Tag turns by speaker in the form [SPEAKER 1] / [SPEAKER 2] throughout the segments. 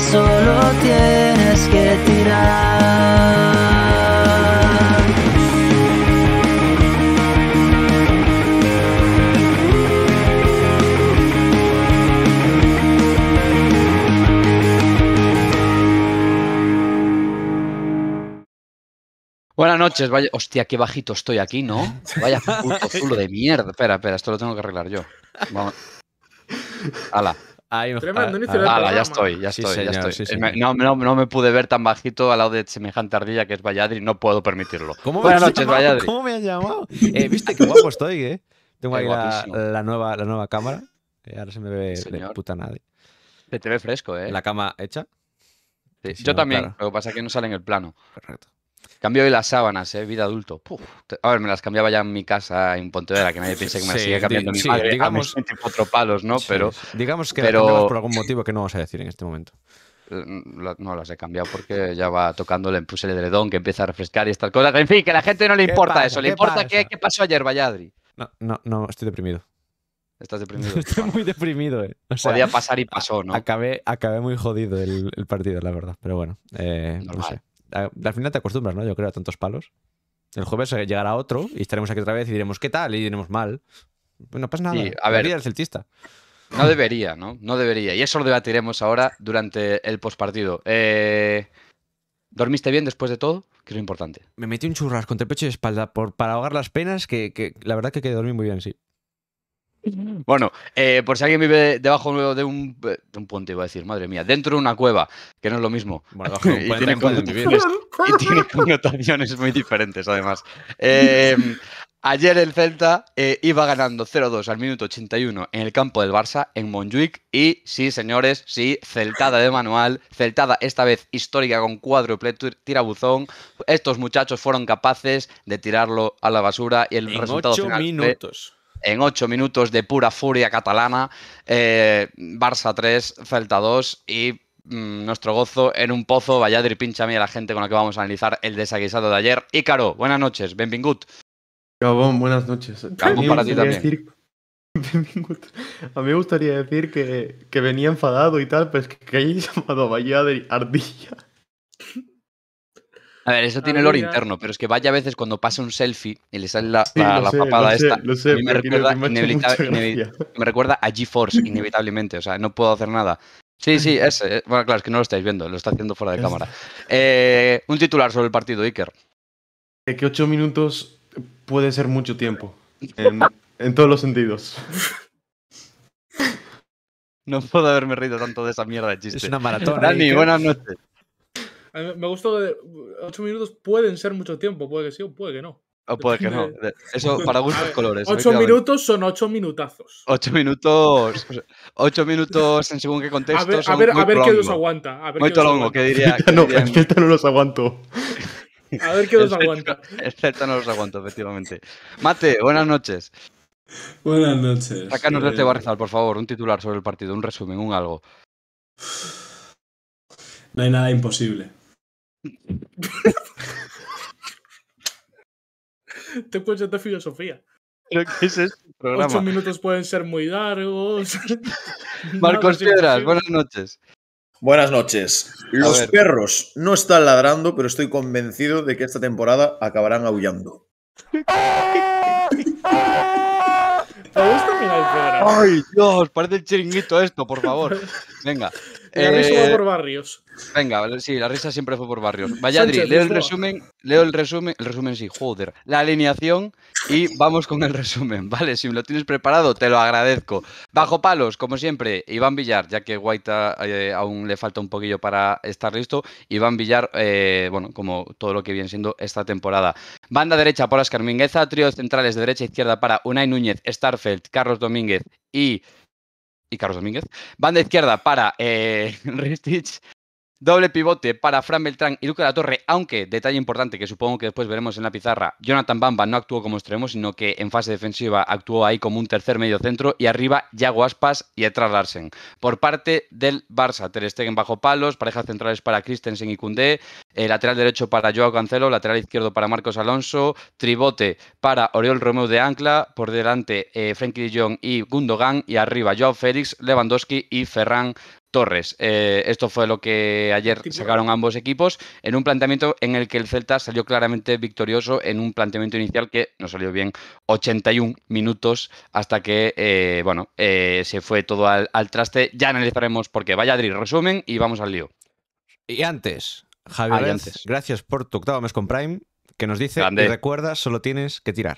[SPEAKER 1] solo tienes que tirar.
[SPEAKER 2] Buenas noches, vaya. Hostia, qué bajito estoy aquí, ¿no? Vaya puto zulo de mierda. Espera, espera, esto lo tengo que arreglar yo. Vamos. Hala. Ahí, Tremendo ah, ah, ya estoy, ya estoy, ya estoy. Eh, no, no, me pude ver tan bajito al lado de semejante ardilla que es Valladri, no puedo permitirlo. ¿Cómo Buenas me noches, Valladri. ¿Cómo me has llamado? Eh, Viste qué guapo estoy,
[SPEAKER 3] ¿eh? Tengo ahí la, nueva, la nueva cámara. Eh, ahora se me ve de puta nadie.
[SPEAKER 2] Se te ve fresco, ¿eh? La cama hecha. Sí, yo también, lo que pasa es que no sale en el plano. Correcto. Cambio de las sábanas, ¿eh? vida adulto. A ver, me las cambiaba ya en mi casa en Pontevedra, que nadie piense que me sigue cambiando mi sí, Digamos, palos, ¿no? pero, digamos que pero... Las por algún motivo que no vamos a decir en este momento. Eh, no las he cambiado porque ya va tocándole, puse el edredón que empieza a refrescar y estas cosas. En fin, que a la gente no le importa eso, le importa qué, qué, pasó ayer, Valladri. No, no, no, estoy deprimido. Estás deprimido.
[SPEAKER 3] Estoy muy deprimido. Eh. Podía pasar y pasó, ¿no? Acabé, acabé muy jodido el, partido, la verdad. Pero bueno, eh, no sé al final te acostumbras, ¿no? Yo creo a tantos palos. El jueves llegará otro y estaremos aquí otra vez y diremos qué
[SPEAKER 2] tal y diremos mal.
[SPEAKER 3] Pues no pasa nada. No el
[SPEAKER 2] celtista. No debería, ¿no? No debería. Y eso lo debatiremos ahora durante el postpartido. Eh, ¿Dormiste bien después de todo? Que es lo importante.
[SPEAKER 3] Me metí un churrasco entre pecho y espalda por, para ahogar las penas, que, la verdad que, que dormí muy bien, sí.
[SPEAKER 2] Bueno, eh, por si alguien vive debajo eh, de un, puente, iba a decir, madre mía, dentro de una cueva, que no es lo mismo. Bueno, debajo de un puente y, tiene connotaciones muy diferentes, además. Em, ayer el Celta eh, iba ganando 0-2 al minuto 81 en el campo del Barça, en Montjuic, y sí, señores, sí, celtada de manual, celtada esta vez histórica con cuádruple tirabuzón. Estos muchachos fueron capaces de tirarlo a la basura y el resultado ocho final... minutos en ocho minutos de pura furia catalana, eh, Barça 3, Celta 2 y mm, nuestro gozo en un pozo, Valladri pincha a mí a la gente con la que vamos a analizar el desaguisado de ayer. Ícaro, buenas noches, benvingut.
[SPEAKER 4] Cabón, buenas noches. para ti también. A mí me gustaría decir que, venía enfadado y tal, pero es que, que llamado a Valladolid ardilla.
[SPEAKER 2] A ver, eso ah, tiene el lore interno, pero es que vaya a veces cuando pasa un selfie y le sale la, papada esta. me recuerda, me, a GeForce, inevitablemente. O sea, no puedo hacer nada. Sí, sí, ese. Eh, bueno, claro, es que no lo estáis viendo, lo está haciendo fuera de cámara. Eh, un titular sobre el partido, Iker.
[SPEAKER 4] Que ocho minutos puede ser mucho tiempo. En, todos los sentidos.
[SPEAKER 2] No puedo haberme reído tanto de esa mierda de chiste. Es una maratón. Dani, buenas noches
[SPEAKER 1] me gustó que 8 minutos pueden ser mucho tiempo, puede que sí o puede que no. O puede que no. Eso para gustos colores. 8 minutos son 8 minutazos.
[SPEAKER 2] 8 minutos. 8 minutos en según qué contexto. A ver, qué los aguanta. A ver muy tolongo, que diría? no, no los aguanto. A ver qué los aguanta. El no los aguanto, efectivamente. Mate, buenas noches. Buenas noches. Sácanos de este eh, Barzal, por favor, un titular sobre el partido, un resumen, un
[SPEAKER 5] algo. No hay nada imposible.
[SPEAKER 1] Te cuentas de filosofía. Ocho minutos pueden ser muy largos. Marcos Piedras,
[SPEAKER 6] buenas noches. Buenas noches. Los perros no están ladrando, pero estoy convencido de que esta temporada acabarán aullando. Me
[SPEAKER 1] Ay,
[SPEAKER 6] Dios, parece el chiringuito esto, por favor.
[SPEAKER 2] Venga. La risa fue eh, por barrios. Venga, sí, la risa siempre fue por barrios. Vaya, leo el resumen, leo el resumen, el resumen sí, joder, la alineación y vamos con el resumen, ¿vale? Si lo tienes preparado, te lo agradezco. Bajo palos, como siempre, Iván Villar, ya que Guaita eh, aún le falta un poquillo para estar listo, Iván Villar, eh, bueno, como todo lo que viene siendo esta temporada. Banda derecha por Oscar Mingueza, trío centrales de derecha e izquierda para Unai Núñez, Starfeld, Carlos Domínguez y y Carlos Domínguez. Banda izquierda para eh, Ristich, Doble pivote para Fran Beltrán y Luca La Torre, aunque detalle importante que supongo que después veremos en la pizarra, Jonathan Bamba no actuó como extremo, sino que en fase defensiva actuó ahí como un tercer medio centro y arriba Yago Aspas y Etras Larsen. Por parte del Barça, Ter Stegen bajo palos, parejas centrales para Christensen y Cundé, eh, lateral derecho para Joao Cancelo, lateral izquierdo para Marcos Alonso, tribote para Oriol Romeu de Ancla, por delante Franky eh, Frenkie de Jong y Gundogan y arriba Joao Félix, Lewandowski y Ferran Torres. Eh, esto fue lo que ayer sacaron ambos equipos en un planteamiento en el que el Celta salió claramente victorioso en un planteamiento inicial que no salió bien 81 minutos hasta que eh, bueno eh, se fue todo al, traste. Ya analizaremos porque vaya Adri, resumen y vamos al lío. Y antes, Javier, ah, antes.
[SPEAKER 3] gracias por tu octavo mes con Prime, que nos dice, que recuerda, solo tienes que tirar.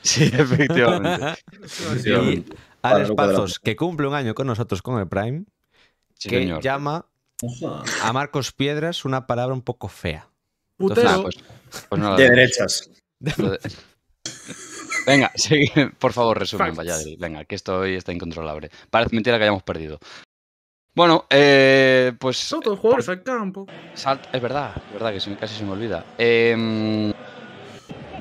[SPEAKER 3] Sí, efectivamente. efectivamente. Pazos, que cumple un año con nosotros con el Prime, que llama a Marcos Piedras una palabra un poco fea.
[SPEAKER 1] de
[SPEAKER 2] derechas. Venga, por favor, resumen, Valladolid. Venga, que esto hoy está incontrolable. Parece mentira que hayamos perdido. Bueno, eh, pues. es verdad, es verdad que casi se me olvida. Em,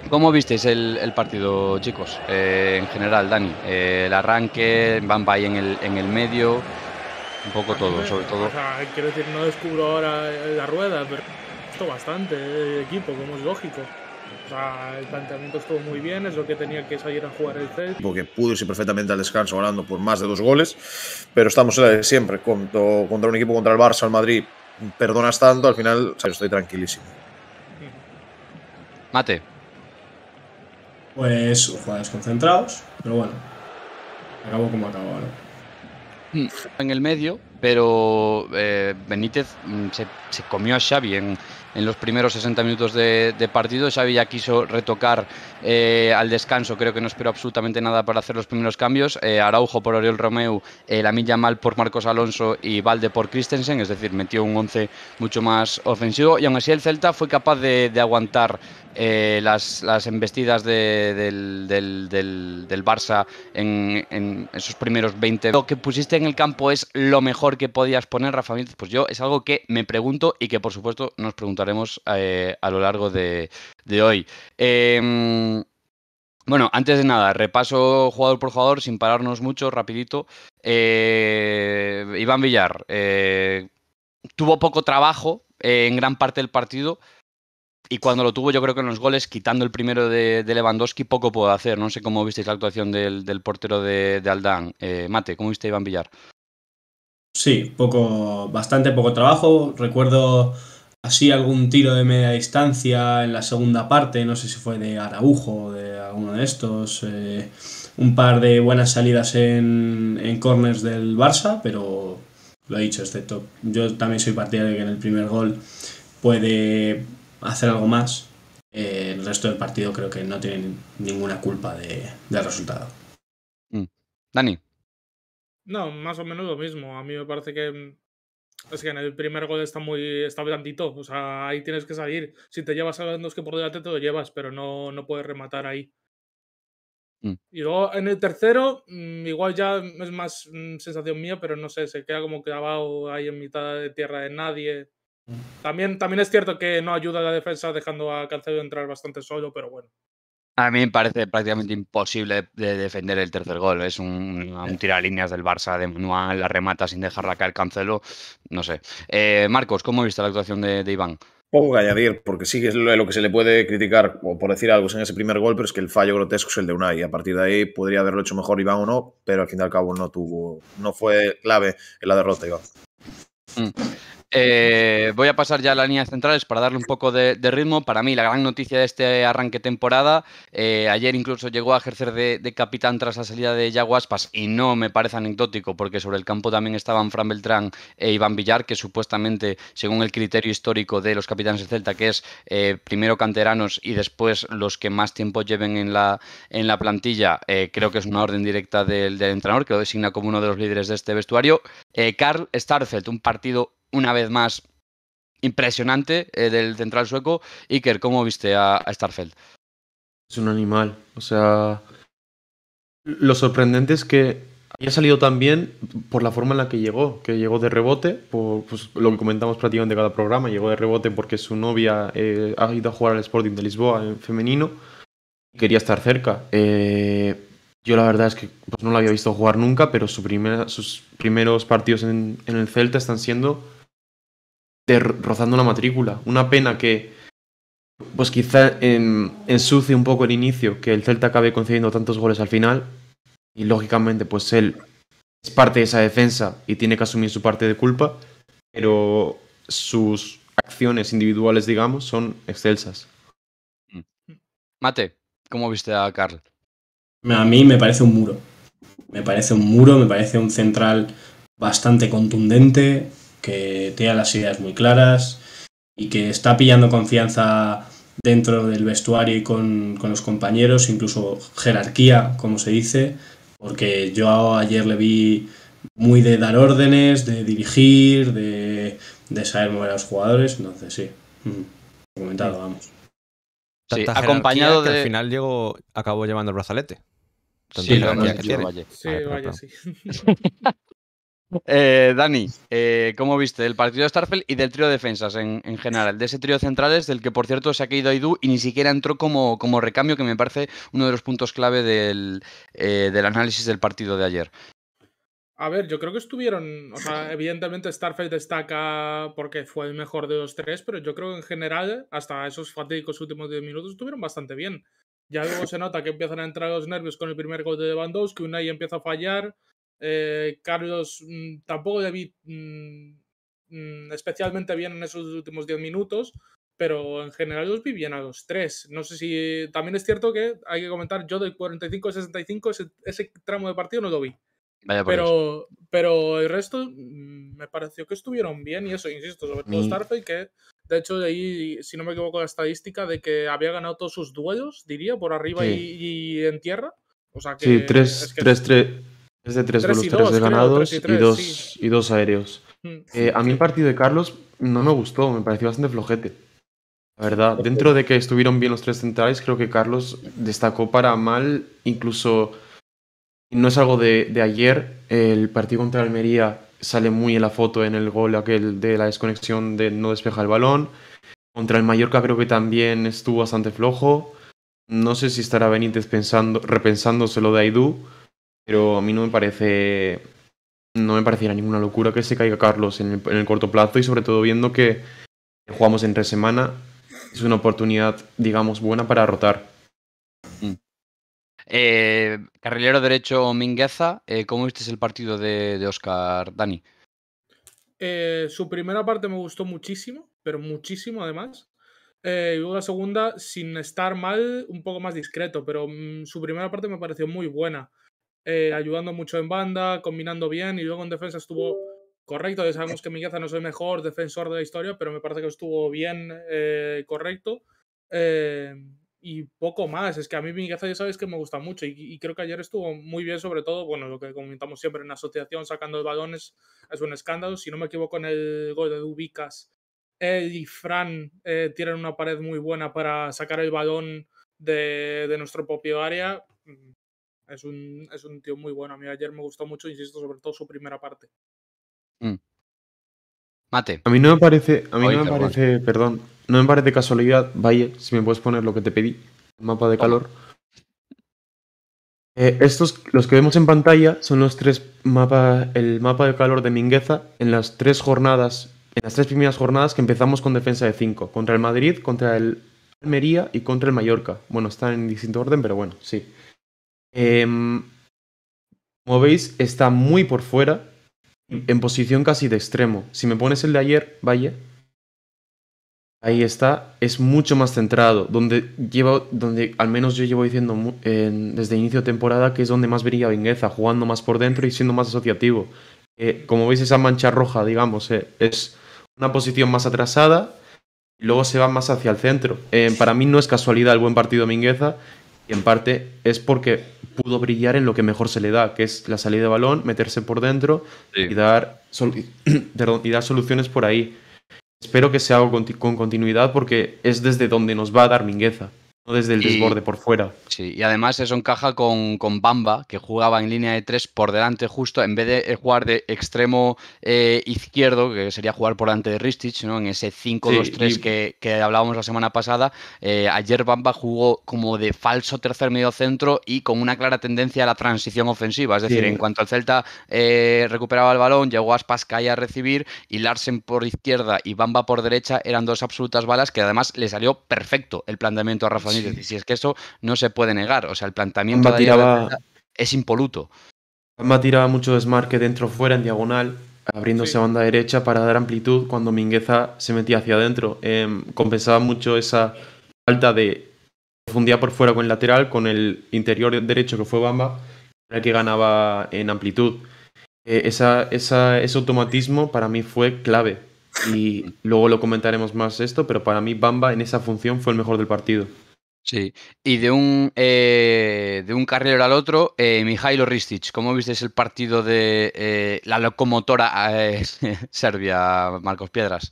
[SPEAKER 2] ¿Cómo visteis el, partido, chicos? Eh, en general, Dani. Eh, el arranque, Van ahí en en el medio un poco todo, sobre todo.
[SPEAKER 1] quiero decir, no descubro ahora la rueda, pero esto bastante eh, equipo, como es lógico. O sea, el planteamiento estuvo muy bien, es lo que tenía que salir a jugar el Celtic.
[SPEAKER 6] Porque pudo irse perfectamente al descanso ganando por más de dos goles, pero estamos siempre contra, contra un equipo, contra el Barça, el Madrid. Perdonas tanto, al final estoy tranquilísimo.
[SPEAKER 5] Mate. Pues jugadores concentrados, pero bueno, Acabo como acabó, ¿no? en el medio,
[SPEAKER 2] pero eh, Benítez mm, se, se, comió a Xavi en, en los primeros 60 minutos de, partido. Xavi ya quiso retocar eh, al descanso, creo que no esperó absolutamente nada para hacer los primeros cambios. Eh, Araujo por Oriol Romeu, eh, la milla mal por Marcos Alonso y Valde por Christensen, es decir, metió un 11 mucho más ofensivo. Y aún así el Celta fue capaz de, aguantar las, embestidas del, Barça en, esos primeros 20. Lo que pusiste en el campo es lo mejor que podías poner, Rafa Pues yo es algo que me pregunto y que por supuesto nos preguntará haremos eh, a lo largo de, hoy. Em, bueno, antes de nada, repaso jugador por jugador sin pararnos mucho, rapidito. Eh, Iván Villar eh, tuvo poco trabajo en gran parte del partido y cuando lo tuvo yo creo que en los goles, quitando el primero de, Lewandowski, poco pudo hacer. No sé cómo visteis la actuación del, portero de, Aldán. Mate, ¿cómo viste a Iván Villar?
[SPEAKER 5] Sí, poco, bastante poco trabajo. Recuerdo así algún tiro de media distancia en la segunda parte, no sé si fue de Araujo o de alguno de estos, eh, un par de buenas salidas en, en corners del Barça, pero lo he dicho, excepto yo también soy partidario de que en el primer gol puede hacer algo más. Eh, el resto del partido creo que no tiene ninguna culpa de, del resultado.
[SPEAKER 2] Mm. Dani.
[SPEAKER 1] No, más o menos lo mismo. A mí me parece que es que en el primer gol está muy está blandito, o sea, ahí tienes que salir. Si te llevas a los que por delante te lo llevas, pero no, no puedes rematar ahí. Mm. Y luego en el tercero, mm, igual ya es más mm, sensación mía, pero no sé, se queda como clavado ahí en mitad de tierra de nadie. También, también es cierto que no ayuda la defensa dejando a Calcedo entrar bastante solo, pero bueno,
[SPEAKER 2] a mí me parece prácticamente imposible de defender el tercer gol. Es un, eh. tirar líneas del Barça de manual, la remata sin dejarla
[SPEAKER 6] caer Cancelo. No sé. Eh, Marcos, ¿cómo viste la actuación de, Iván? Poco que añadir, porque sí que es lo que se le puede criticar, o por decir algo, en ese primer gol, pero es que el fallo grotesco es el de Unai. A partir de ahí podría haberlo hecho mejor Iván o no, pero al fin y al cabo no tuvo, no fue clave en la derrota, Iván. Mm.
[SPEAKER 2] Eh, voy a pasar ya a línea líneas centrales para darle un poco de, ritmo. Para mí, la gran noticia de este arranque temporada, eh, ayer incluso llegó a ejercer de, capitán tras la salida de Yaguaspas y no me parece anecdótico porque sobre el campo también estaban Fran Beltrán e Iván Villar, que supuestamente, según el criterio histórico de los capitanes de Celta, que es eh, primero canteranos y después los que más tiempo lleven en la, en la plantilla, creo que es una orden directa del, del, entrenador, que lo designa como uno de los líderes de este vestuario. Carl Starfeld, un partido una vez más impresionante eh, del central sueco. Iker, ¿cómo viste a, Starfeld?
[SPEAKER 4] Es un animal, o sea... Lo sorprendente es que ha salido tan bien por la forma en la que llegó, que llegó de rebote, pues, lo que comentamos prácticamente cada programa, llegó de rebote porque su novia eh, ha ido a jugar al Sporting de Lisboa en femenino quería estar cerca. Eh, yo la verdad es que pues, no la había visto jugar nunca, pero su sus primeros partidos en el Celta están siendo rozando la matrícula. Una pena que, pues quizá ensucie un poco el inicio, que el Celta acabe concediendo tantos goles al final. Y lógicamente, pues él es parte de esa defensa y tiene que asumir su parte de culpa, pero sus acciones individuales, digamos, son excelsas.
[SPEAKER 2] Mate, ¿cómo viste a Carl?
[SPEAKER 5] A mí me parece un muro. Me parece un muro, me parece un central bastante contundente, que tiene las ideas muy claras y que está pillando confianza dentro del vestuario y con, los compañeros, incluso jerarquía, como se dice, porque yo ayer le vi muy de dar órdenes, de dirigir, de, saber mover a los jugadores, entonces sí, mm, comentado, vamos.
[SPEAKER 3] acompañado de... al final llegó. acabó llevando el brazalete.
[SPEAKER 2] sí, lo Sí, ah, sí. Eh, Dani, eh, ¿cómo viste el partido de Starfield y del trío de defensas en, general? De ese trío centrales del que, por cierto, se ha caído Aidú y ni siquiera entró como, como recambio, que me parece uno de los puntos clave del, eh, análisis del partido de ayer.
[SPEAKER 1] A ver, yo creo que estuvieron, evidentemente Starfield destaca porque fue el mejor de los tres, pero yo creo que en general, hasta esos fatídicos últimos 10 minutos, estuvieron bastante bien. Ya luego se nota que empiezan a entrar los nervios con el primer gol de Lewandowski, Unai empieza a fallar, eh, Carlos mm, tampoco le vi mm, mm, especialmente bien en esos últimos 10 minutos, pero en general los vi bien a los tres. No sé si también es cierto que hay que comentar, yo del 45 65 ese, tramo de partido no lo vi.
[SPEAKER 2] pero,
[SPEAKER 1] pero el resto me pareció que estuvieron bien y eso, insisto, sobre todo Starfield, que de hecho de ahí, si no me equivoco, la estadística de que había ganado todos sus duelos, diría, por arriba y, en tierra. O sea que, sí, 3-3.
[SPEAKER 4] Es de tres, tres 3 de ganados y, dos, y dos aéreos. Mm, eh, a mí el partido de Carlos no me gustó, me pareció bastante flojete. La verdad, dentro de que estuvieron bien los tres centrales, creo que Carlos destacó para mal, incluso no es algo de, de ayer, el partido contra Almería sale muy en la foto en el gol aquel de la desconexión de no despejar el balón. Contra el Mallorca creo que también estuvo bastante flojo. No sé si estará Benítez pensando, repensándoselo de Aidú pero a mí no me parece no me pareciera ninguna locura que se caiga Carlos en el, corto plazo y sobre todo viendo que jugamos entre semana es una oportunidad digamos buena para rotar
[SPEAKER 2] mm. eh, carrilero derecho Mingueza eh, ¿cómo viste el partido de, de Oscar Dani?
[SPEAKER 1] Eh, su primera parte me gustó muchísimo pero muchísimo además y luego la segunda sin estar mal un poco más discreto pero mm, su primera parte me pareció muy buena eh, ayudando mucho en banda, combinando bien y luego en defensa estuvo correcto. Ya sabemos que Migueza no es el mejor defensor de la historia, pero me parece que estuvo bien eh, correcto. Eh, y poco más. Es que a mí Mingueza ya sabes que me gusta mucho y, creo que ayer estuvo muy bien, sobre todo, bueno, lo que comentamos siempre en la asociación, sacando balones, es un escándalo. Si no me equivoco, en el gol de Dubicas, él y Fran tienen una pared muy buena para sacar el balón de, de nuestro propio área. Es un, es un tío muy bueno. A mí ayer me gustó mucho, insisto, sobre todo su primera parte.
[SPEAKER 4] Mm. Mate. A mí no me parece, a mí no me parece, perdón, no me parece casualidad, Valle, si me puedes poner lo que te pedí, el mapa de calor. Eh, estos, los que vemos en pantalla, son los tres mapas, el mapa de calor de Mingueza en las tres jornadas, en las tres primeras jornadas que empezamos con defensa de cinco contra el Madrid, contra el Almería y contra el Mallorca. Bueno, están en distinto orden, pero bueno, sí. Em, como veis, está muy por fuera, en posición casi de extremo. Si me pones el de ayer, vaya. Ahí está, es mucho más centrado, donde lleva, donde al menos yo llevo diciendo desde inicio de temporada que es donde más brilla Vingueza, jugando más por dentro y siendo más asociativo. Eh, como veis, esa mancha roja, digamos, eh, es una posición más atrasada luego se va más hacia el centro. Eh, para mí no es casualidad el buen partido de Mingueza y en parte es porque pudo brillar en lo que mejor se le da, que es la salida de balón, meterse por dentro y, dar dar soluciones por ahí. Espero que se haga con, con continuidad porque es
[SPEAKER 2] desde donde nos va a dar Mingueza
[SPEAKER 4] desde el desborde por fuera. Sí,
[SPEAKER 2] y además eso encaja con, con, Bamba, que jugaba en línea de tres por delante justo, en vez de jugar de extremo eh, izquierdo, que sería jugar por delante de Ristich, ¿no? en ese 5-2-3 que, hablábamos la semana pasada. Eh, ayer Bamba jugó como de falso tercer medio centro y con una clara tendencia a la transición ofensiva. Es decir, en cuanto al Celta eh, recuperaba el balón, llegó a Aspascaia a recibir y Larsen por izquierda y Bamba por derecha eran dos absolutas balas que además le salió perfecto el planteamiento a Rafael si es que eso no se puede negar. O sea, el planteamiento es impoluto.
[SPEAKER 4] Bamba tiraba mucho desmarque dentro fuera en diagonal, abriéndose a banda derecha para dar amplitud cuando Mingueza se metía hacia adentro. Em, compensaba mucho esa falta de profundidad por fuera con el lateral, con el interior derecho que fue Bamba, el que ganaba en amplitud. Eh, ese automatismo para mí fue clave. Y luego lo comentaremos más esto, pero para mí Bamba en esa
[SPEAKER 2] función fue el mejor del partido. Sí, y de un, eh, de un carrilero al otro, eh, Mijailo Ristic, ¿cómo visteis el partido de eh, la locomotora eh,
[SPEAKER 6] serbia, Marcos Piedras?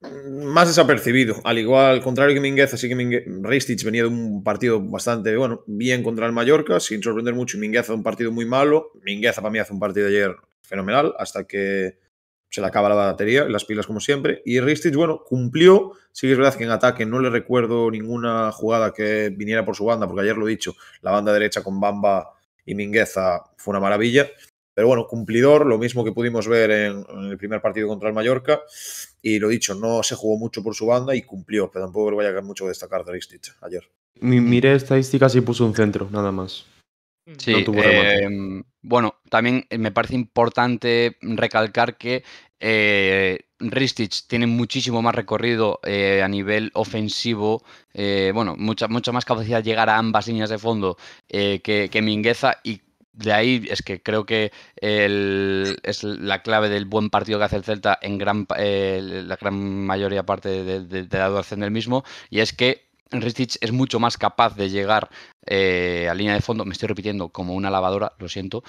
[SPEAKER 6] Mm, más desapercibido. Al igual, al contrario que Minguez. Así que venía de un partido bastante, bueno, bien contra el Mallorca, sin sorprender mucho. Minguez Mingueza un partido muy malo. Mingueza para mí hace un partido ayer fenomenal, hasta que se la acaba la batería, las pilas como siempre. Y Ristich, bueno, cumplió. Sí que es verdad que en ataque no le recuerdo ninguna jugada que viniera por su banda, porque ayer lo he dicho, la banda derecha con Bamba y Mingueza fue una maravilla. Pero bueno, cumplidor, lo mismo que pudimos ver en, el primer partido contra el Mallorca. Y lo dicho, no se jugó mucho por su banda y cumplió, pero tampoco vaya a mucho destacar de Ristich ayer.
[SPEAKER 4] Miré estadísticas y puso un centro, nada más.
[SPEAKER 2] Sí, no tuvo em, bueno, también eh, me parece importante recalcar que eh, Ristich tiene muchísimo más recorrido eh, a nivel ofensivo, bueno, mucha, mucha más capacidad de llegar a ambas líneas de fondo que, que Mingueza y de ahí es que creo que es la clave del buen partido que hace el Celta en gran, la gran mayoría parte de, de, la duración del mismo, y es que Ristich es mucho más capaz de llegar eh, a línea de fondo, me estoy repitiendo como una lavadora, lo siento,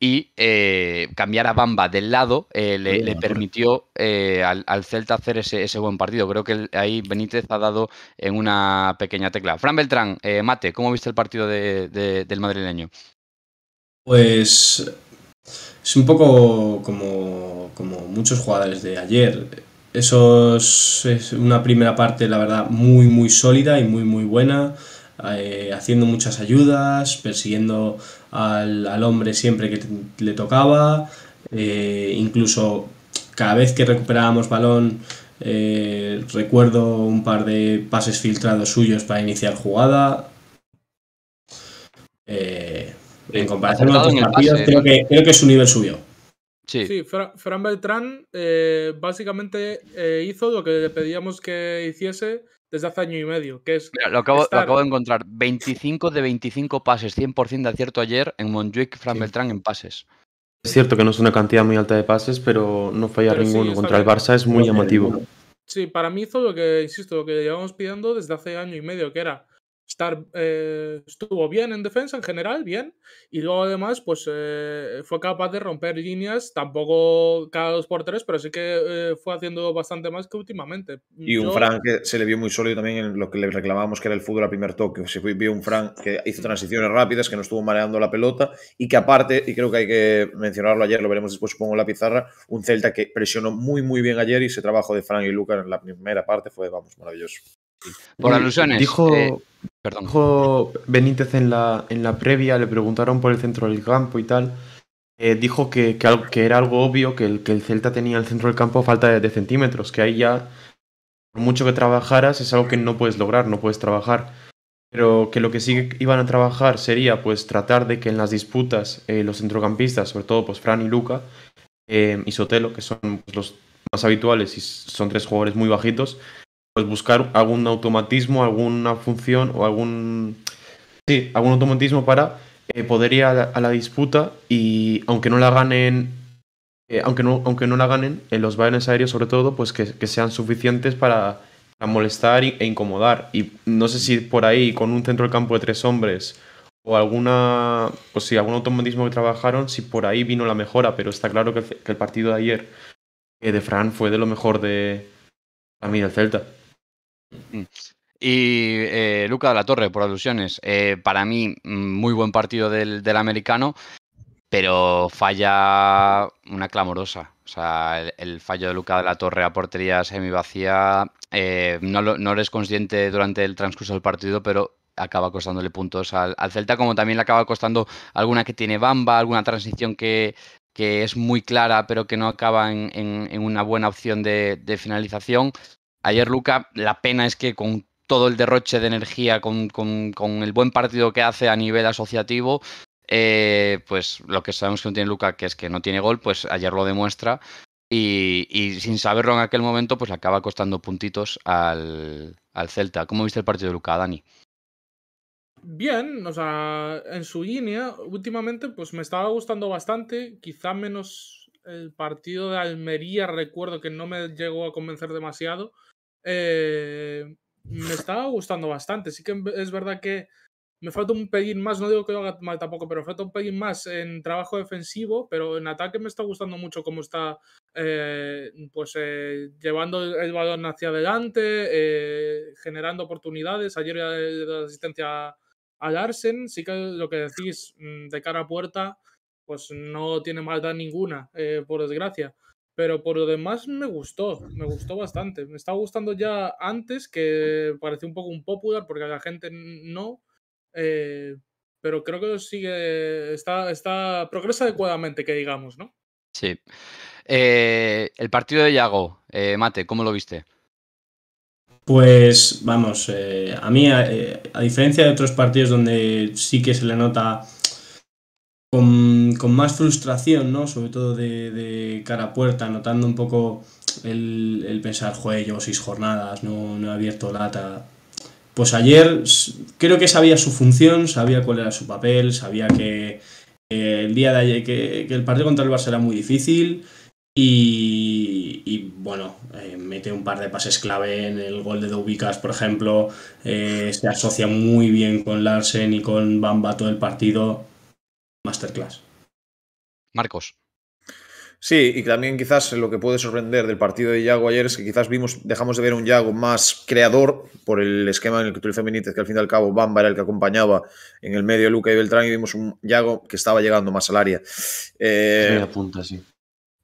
[SPEAKER 2] y eh, cambiar a Bamba del lado eh, le, permitió al, Celta hacer ese, buen partido. Creo que ahí Benítez ha dado en una pequeña tecla. Fran Beltrán, Mate, ¿cómo viste el partido del madrileño?
[SPEAKER 5] Pues es un poco como, como muchos jugadores de ayer eso es, una primera parte, la verdad, muy, muy sólida y muy, muy buena. Eh, haciendo muchas ayudas, persiguiendo al, hombre siempre que le tocaba, eh, incluso cada vez que recuperábamos balón, eh, recuerdo un par de pases filtrados suyos para iniciar jugada. en comparación con otros partidos, creo que su nivel subió.
[SPEAKER 1] Sí, Fran Beltrán eh, básicamente eh, hizo lo que le pedíamos que hiciese desde hace año y medio, que es... lo, acabo, de
[SPEAKER 2] encontrar, 25 de 25 pases, 100% de acierto ayer en Montjuic, Fran Beltrán en pases.
[SPEAKER 4] Es cierto que no es una cantidad muy alta de pases, pero no falla ninguno contra el Barça es muy llamativo.
[SPEAKER 1] Sí, para mí hizo lo que, insisto, lo que llevamos pidiendo desde hace año y medio, que era estar eh, estuvo bien en defensa en general, bien, y luego además pues eh, fue capaz de romper líneas, tampoco cada dos por tres, pero sí que eh, fue haciendo bastante más que últimamente. Mm, y un Frank Fran
[SPEAKER 6] que se le vio muy sólido también en lo que le reclamábamos que era el fútbol a primer toque, se vio un Fran que hizo transiciones rápidas, que no estuvo mareando la pelota y que aparte, y creo que hay que mencionarlo ayer, lo veremos después supongo en la pizarra, un Celta que presionó muy muy bien ayer y ese trabajo de Fran y Lucas en la primera parte fue, vamos, maravilloso. Por alusiones. Dijo...
[SPEAKER 4] Perdón. Dijo Benítez en la, en la previa, le preguntaron por el centro del campo y tal. Eh, dijo que, que, era algo obvio que el, que el Celta tenía el centro del campo falta de, centímetros, que ahí ya, por mucho que trabajaras, es algo que no puedes lograr, no puedes trabajar. Pero que lo que sí iban a trabajar sería pues tratar de que en las disputas eh, los centrocampistas, sobre todo pues Fran y Luca eh, y Sotelo, que son pues, los más habituales y son tres jugadores muy bajitos, pues buscar algún automatismo, alguna función o algún sí, algún automatismo para eh, poder ir a la, disputa y aunque no la ganen eh, aunque no aunque no la ganen en eh, los bailes aéreos sobre todo pues que, sean suficientes para, molestar e incomodar y no sé si por ahí con un centro del campo de tres hombres o alguna o si algún automatismo que trabajaron si por ahí vino la mejora pero está claro que el, partido de ayer
[SPEAKER 2] de Fran fue de lo mejor de la mí del Celta Mm. Y eh, Luca de la Torre, por alusiones, eh, para mí mm, muy buen partido del, americano, pero falla una clamorosa. O sea, el, fallo de Luca de la Torre a portería semi vacía eh, no, eres consciente durante el transcurso del partido, pero acaba costándole puntos al, Celta, como también le acaba costando alguna que tiene Bamba, alguna transición que, es muy clara, pero que no acaba en, una buena opción de finalización. Ayer, Luca, la pena es que con todo el derroche de energía, con, el buen partido que hace a nivel asociativo, eh, pues lo que sabemos que no tiene Luca, que es que no tiene gol, pues ayer lo demuestra. Y, sin saberlo en aquel momento, pues acaba costando puntitos al, al Celta. ¿Cómo viste el partido de Luca, Dani?
[SPEAKER 1] bien, o sea, en su línea, últimamente pues me estaba gustando bastante, quizá menos el partido de Almería, recuerdo que no me llegó a convencer demasiado, eh, me estaba gustando bastante. Sí que es verdad que me falta un pelín más, no digo que lo haga mal tampoco, pero falta un pelín más en trabajo defensivo, pero en ataque me está gustando mucho cómo está eh, pues eh, llevando el balón hacia adelante, generando oportunidades. Ayer la asistencia a Larsen, sí que lo que decís mm, de cara a puerta, pues no tiene maldad ninguna, por desgracia. Pero por lo demás me gustó, me gustó bastante. Me estaba gustando ya antes, que parecía un poco un popular, porque a la gente no. Eh, pero creo que sigue, está, está, progresa adecuadamente, que digamos, ¿no?
[SPEAKER 2] Sí. Eh, el partido de Yago, eh, Mate, ¿cómo lo viste?
[SPEAKER 5] Pues vamos, a mí, a diferencia de otros partidos donde sí que se le nota con, más frustración, ¿no? Sobre todo de, cara a puerta, notando un poco el, pensar, joder, llevo seis jornadas, no, he abierto lata. Pues ayer creo que sabía su función, sabía cuál era su papel, sabía que el día de ayer, que, el partido contra el Barça era muy difícil y, bueno, eh, mete un par de pases clave en el gol de Doubicas, por ejemplo, eh, se asocia muy bien con Larsen y con Bamba todo el partido masterclass.
[SPEAKER 6] Marcos. Sí, y también quizás lo que puede sorprender del partido de Yago ayer es que quizás vimos, dejamos de ver un Yago más creador por el esquema en el que utilizó Benítez, que al fin y al cabo Bamba era el que acompañaba en el medio Luca y Beltrán, y vimos un Yago que estaba llegando más al área. Eh, media punta, sí.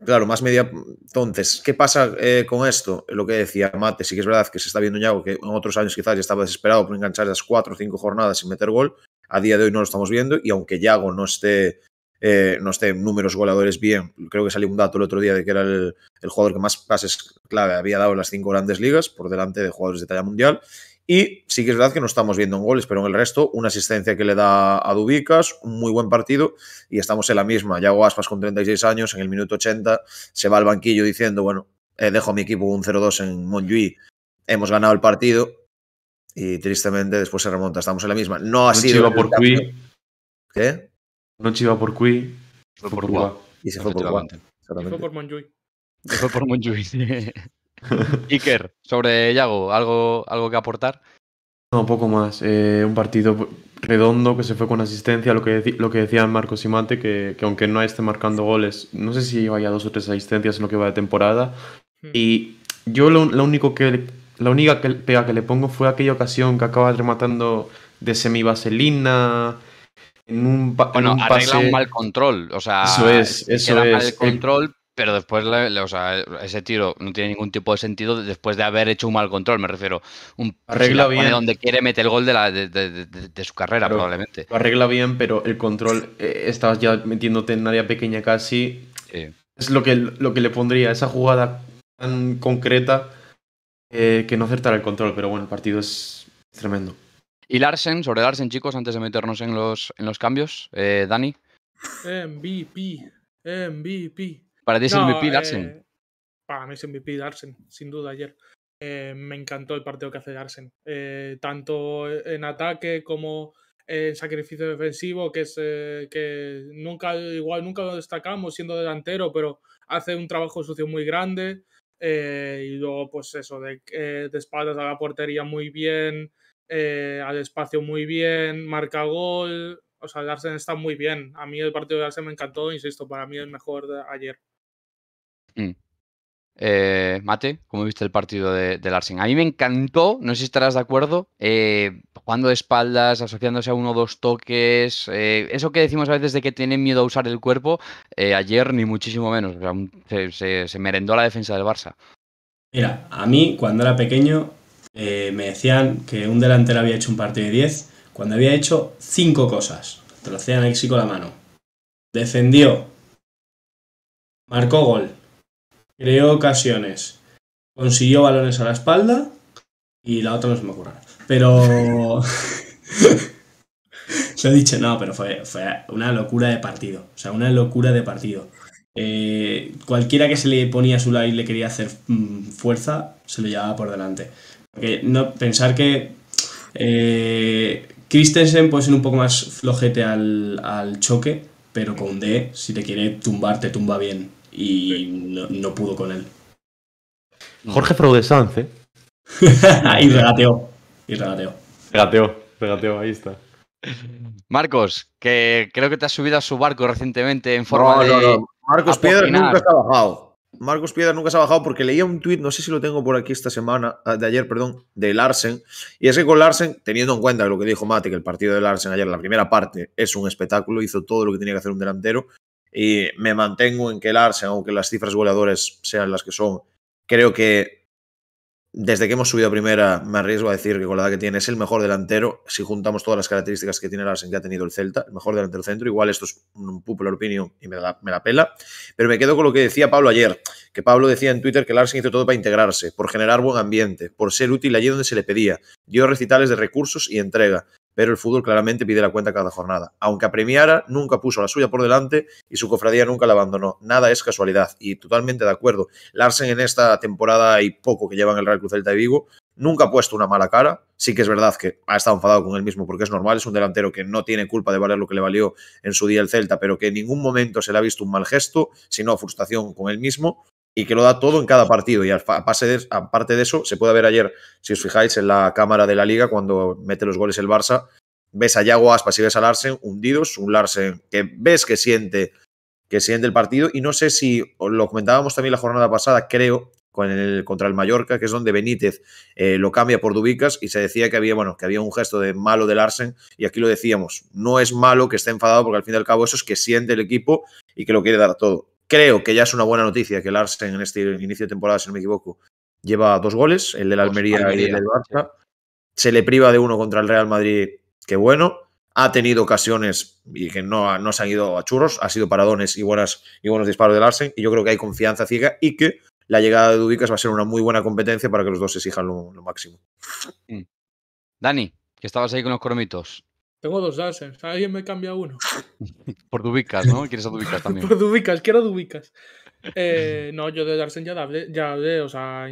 [SPEAKER 6] Claro, más media. Entonces, ¿qué pasa eh, con esto? Lo que decía Mate, sí que es verdad que se está viendo un Yago que en otros años quizás ya estaba desesperado por enganchar las cuatro o cinco jornadas sin meter gol, a día de hoy no lo estamos viendo y aunque Yago no esté, eh, no esté en números goleadores bien, creo que salió un dato el otro día de que era el, jugador que más pases clave había dado en las cinco grandes ligas por delante de jugadores de talla mundial. Y sí que es verdad que no estamos viendo en goles, pero en el resto, una asistencia que le da a Dubicas, un muy buen partido, y estamos en la misma. Yago Aspas con 36 años, en el minuto 80, se va al banquillo diciendo, bueno, eh, dejo a mi equipo un 0-2 en Montjuïc, hemos ganado el partido, y tristemente después se remonta, estamos en la misma. No ha no por Cui. ¿Qué? No chiva por Cui, fue por portugal Y se fue por Guá. Se fue por
[SPEAKER 1] Monjuy. Se
[SPEAKER 2] fue por Monjuy. Iker, sobre Yago, ¿algo, ¿algo que aportar?
[SPEAKER 4] No, poco más. Eh, un partido redondo que se fue con asistencia, lo que, lo que decía Marcos Simante, que, que aunque no esté marcando goles, no sé si vaya dos o tres asistencias en lo que va de temporada. Hmm. Y yo lo, lo único que la única que, pega que le pongo fue aquella ocasión que acaba rematando de semi-vaselina. En un bueno, arregla un mal
[SPEAKER 2] control. O sea, eso es, eso es. Eh. control, pero después, ese tiro no tiene ningún tipo de sentido después de haber hecho un mal control, me refiero. Un, arregla bien. donde quiere meter el gol de, la, de, su carrera, probablemente. arregla
[SPEAKER 4] bien, pero el control, eh, estabas ya metiéndote en área pequeña casi. Es lo que, lo que le pondría, esa
[SPEAKER 2] jugada tan concreta eh, que no acertara el control, pero bueno, el partido es tremendo. Y Larsen, sobre Larsen, chicos, antes de meternos en los, en los cambios, eh, Dani.
[SPEAKER 1] MVP, MVP. ¿Para ti es MVP eh, Larsen? para mí es MVP Larsen, sin duda, ayer. me encantó el partido que hace Larsen, tanto en ataque como en sacrificio defensivo, que es que nunca, igual, nunca lo destacamos siendo delantero, pero hace un trabajo sucio muy grande. Eh, y luego, pues eso, de, eh, de, espaldas a la portería muy bien, eh, al espacio muy bien, marca gol. O sea, el está muy bien. A mí el partido de Arsenal me encantó, insisto, para mí el mejor de ayer.
[SPEAKER 2] Mm. Eh, Mate, ¿cómo viste el partido de, Larsen? A mí me encantó, no sé si estarás de acuerdo, eh, jugando de espaldas, asociándose a uno o dos toques, eh, eso que decimos a veces de que tienen miedo a usar el cuerpo, ayer ni muchísimo menos, se, merendó la
[SPEAKER 5] defensa del Barça. Mira, a mí cuando era pequeño me decían que un delantero había hecho un partido de 10 cuando había hecho cinco cosas. Te lo hacían con la mano. Defendió, marcó gol, creó ocasiones, consiguió balones a la espalda y la otra no se me ocurra. Pero... lo he dicho, no, pero fue, fue, una locura de partido. O sea, una locura de partido. Eh, cualquiera que se le ponía a su lado y le quería hacer mm, fuerza, se lo llevaba por delante. no, pensar que eh, Christensen puede ser un poco más flojete al, al choque, pero con D, si te quiere tumbar, te tumba bien y no, pudo con él. Jorge
[SPEAKER 4] Fraude Sanz, ¿eh? y
[SPEAKER 5] regateó. Y
[SPEAKER 2] regateó. Regateó, regateó, ahí está. Marcos, que creo que te has subido a su barco recientemente en forma no, no, de. Marcos Piedra nunca se ha
[SPEAKER 6] bajado. Marcos Piedra nunca se ha bajado porque leía un tuit, no sé si lo tengo por aquí esta semana, ah, de ayer, perdón, de Larsen. Y es que con Larsen, teniendo en cuenta lo que dijo Mate, que el partido de Larsen ayer, la primera parte, es un espectáculo, hizo todo lo que tenía que hacer un delantero. Y me mantengo en que el Arsenal, aunque las cifras goleadores sean las que son, creo que desde que hemos subido a primera, me arriesgo a decir que con la edad que tiene es el mejor delantero, si juntamos todas las características que tiene el Arsenal que ha tenido el Celta, el mejor delantero centro, igual esto es un popular opinion y me la, pela, pero me quedo con lo que decía Pablo ayer, que Pablo decía en Twitter que el Arsenal hizo todo para integrarse, por generar buen ambiente, por ser útil allí donde se le pedía, dio recitales de recursos y entrega, pero el fútbol claramente pide la cuenta cada jornada. Aunque apremiara, nunca puso la suya por delante y su cofradía nunca la abandonó. Nada es casualidad y totalmente de acuerdo. Larsen en esta temporada y poco que lleva en el Real Cruz Celta de Vigo, nunca ha puesto una mala cara. Sí que es verdad que ha estado enfadado con él mismo porque es normal, es un delantero que no tiene culpa de valer lo que le valió en su día el Celta, pero que en ningún momento se le ha visto un mal gesto, sino frustración con él mismo y que lo da todo en cada partido. Y aparte de, eso, se puede ver ayer, si os fijáis, en la cámara de la liga, cuando mete los goles el Barça, ves a Yago Aspas y ves a Larsen hundidos, un Larsen que ves que siente, que siente el partido. Y no sé si lo comentábamos también la jornada pasada, creo, con el, contra el Mallorca, que es donde Benítez eh, lo cambia por Dubicas y se decía que había, bueno, que había un gesto de malo de Larsen y aquí lo decíamos, no es malo que esté enfadado porque al fin y al cabo eso es que siente el equipo y que lo quiere dar todo. Creo que ya es una buena noticia que Larsen en este inicio de temporada, si no me equivoco, lleva dos goles, el de Almería, y el del Barça. Se le priva de uno contra el Real Madrid, qué bueno. Ha tenido ocasiones y que no, se han ido a churros, ha sido paradones y, buenas, y buenos disparos de Larsen. Y yo creo que hay confianza ciega y que la llegada de Dubicas va a ser una muy buena competencia para que los dos exijan lo, lo máximo. Mm.
[SPEAKER 2] Dani, que estabas ahí con los cromitos.
[SPEAKER 1] Tengo dos Darsen, ¿Alguien me cambia uno?
[SPEAKER 2] Por Dubicas, ¿no? ¿Quieres a Dubicas también? Por
[SPEAKER 1] Dubicas, quiero Dubicas. Eh, no, yo de Darsen ya hablé, o sea,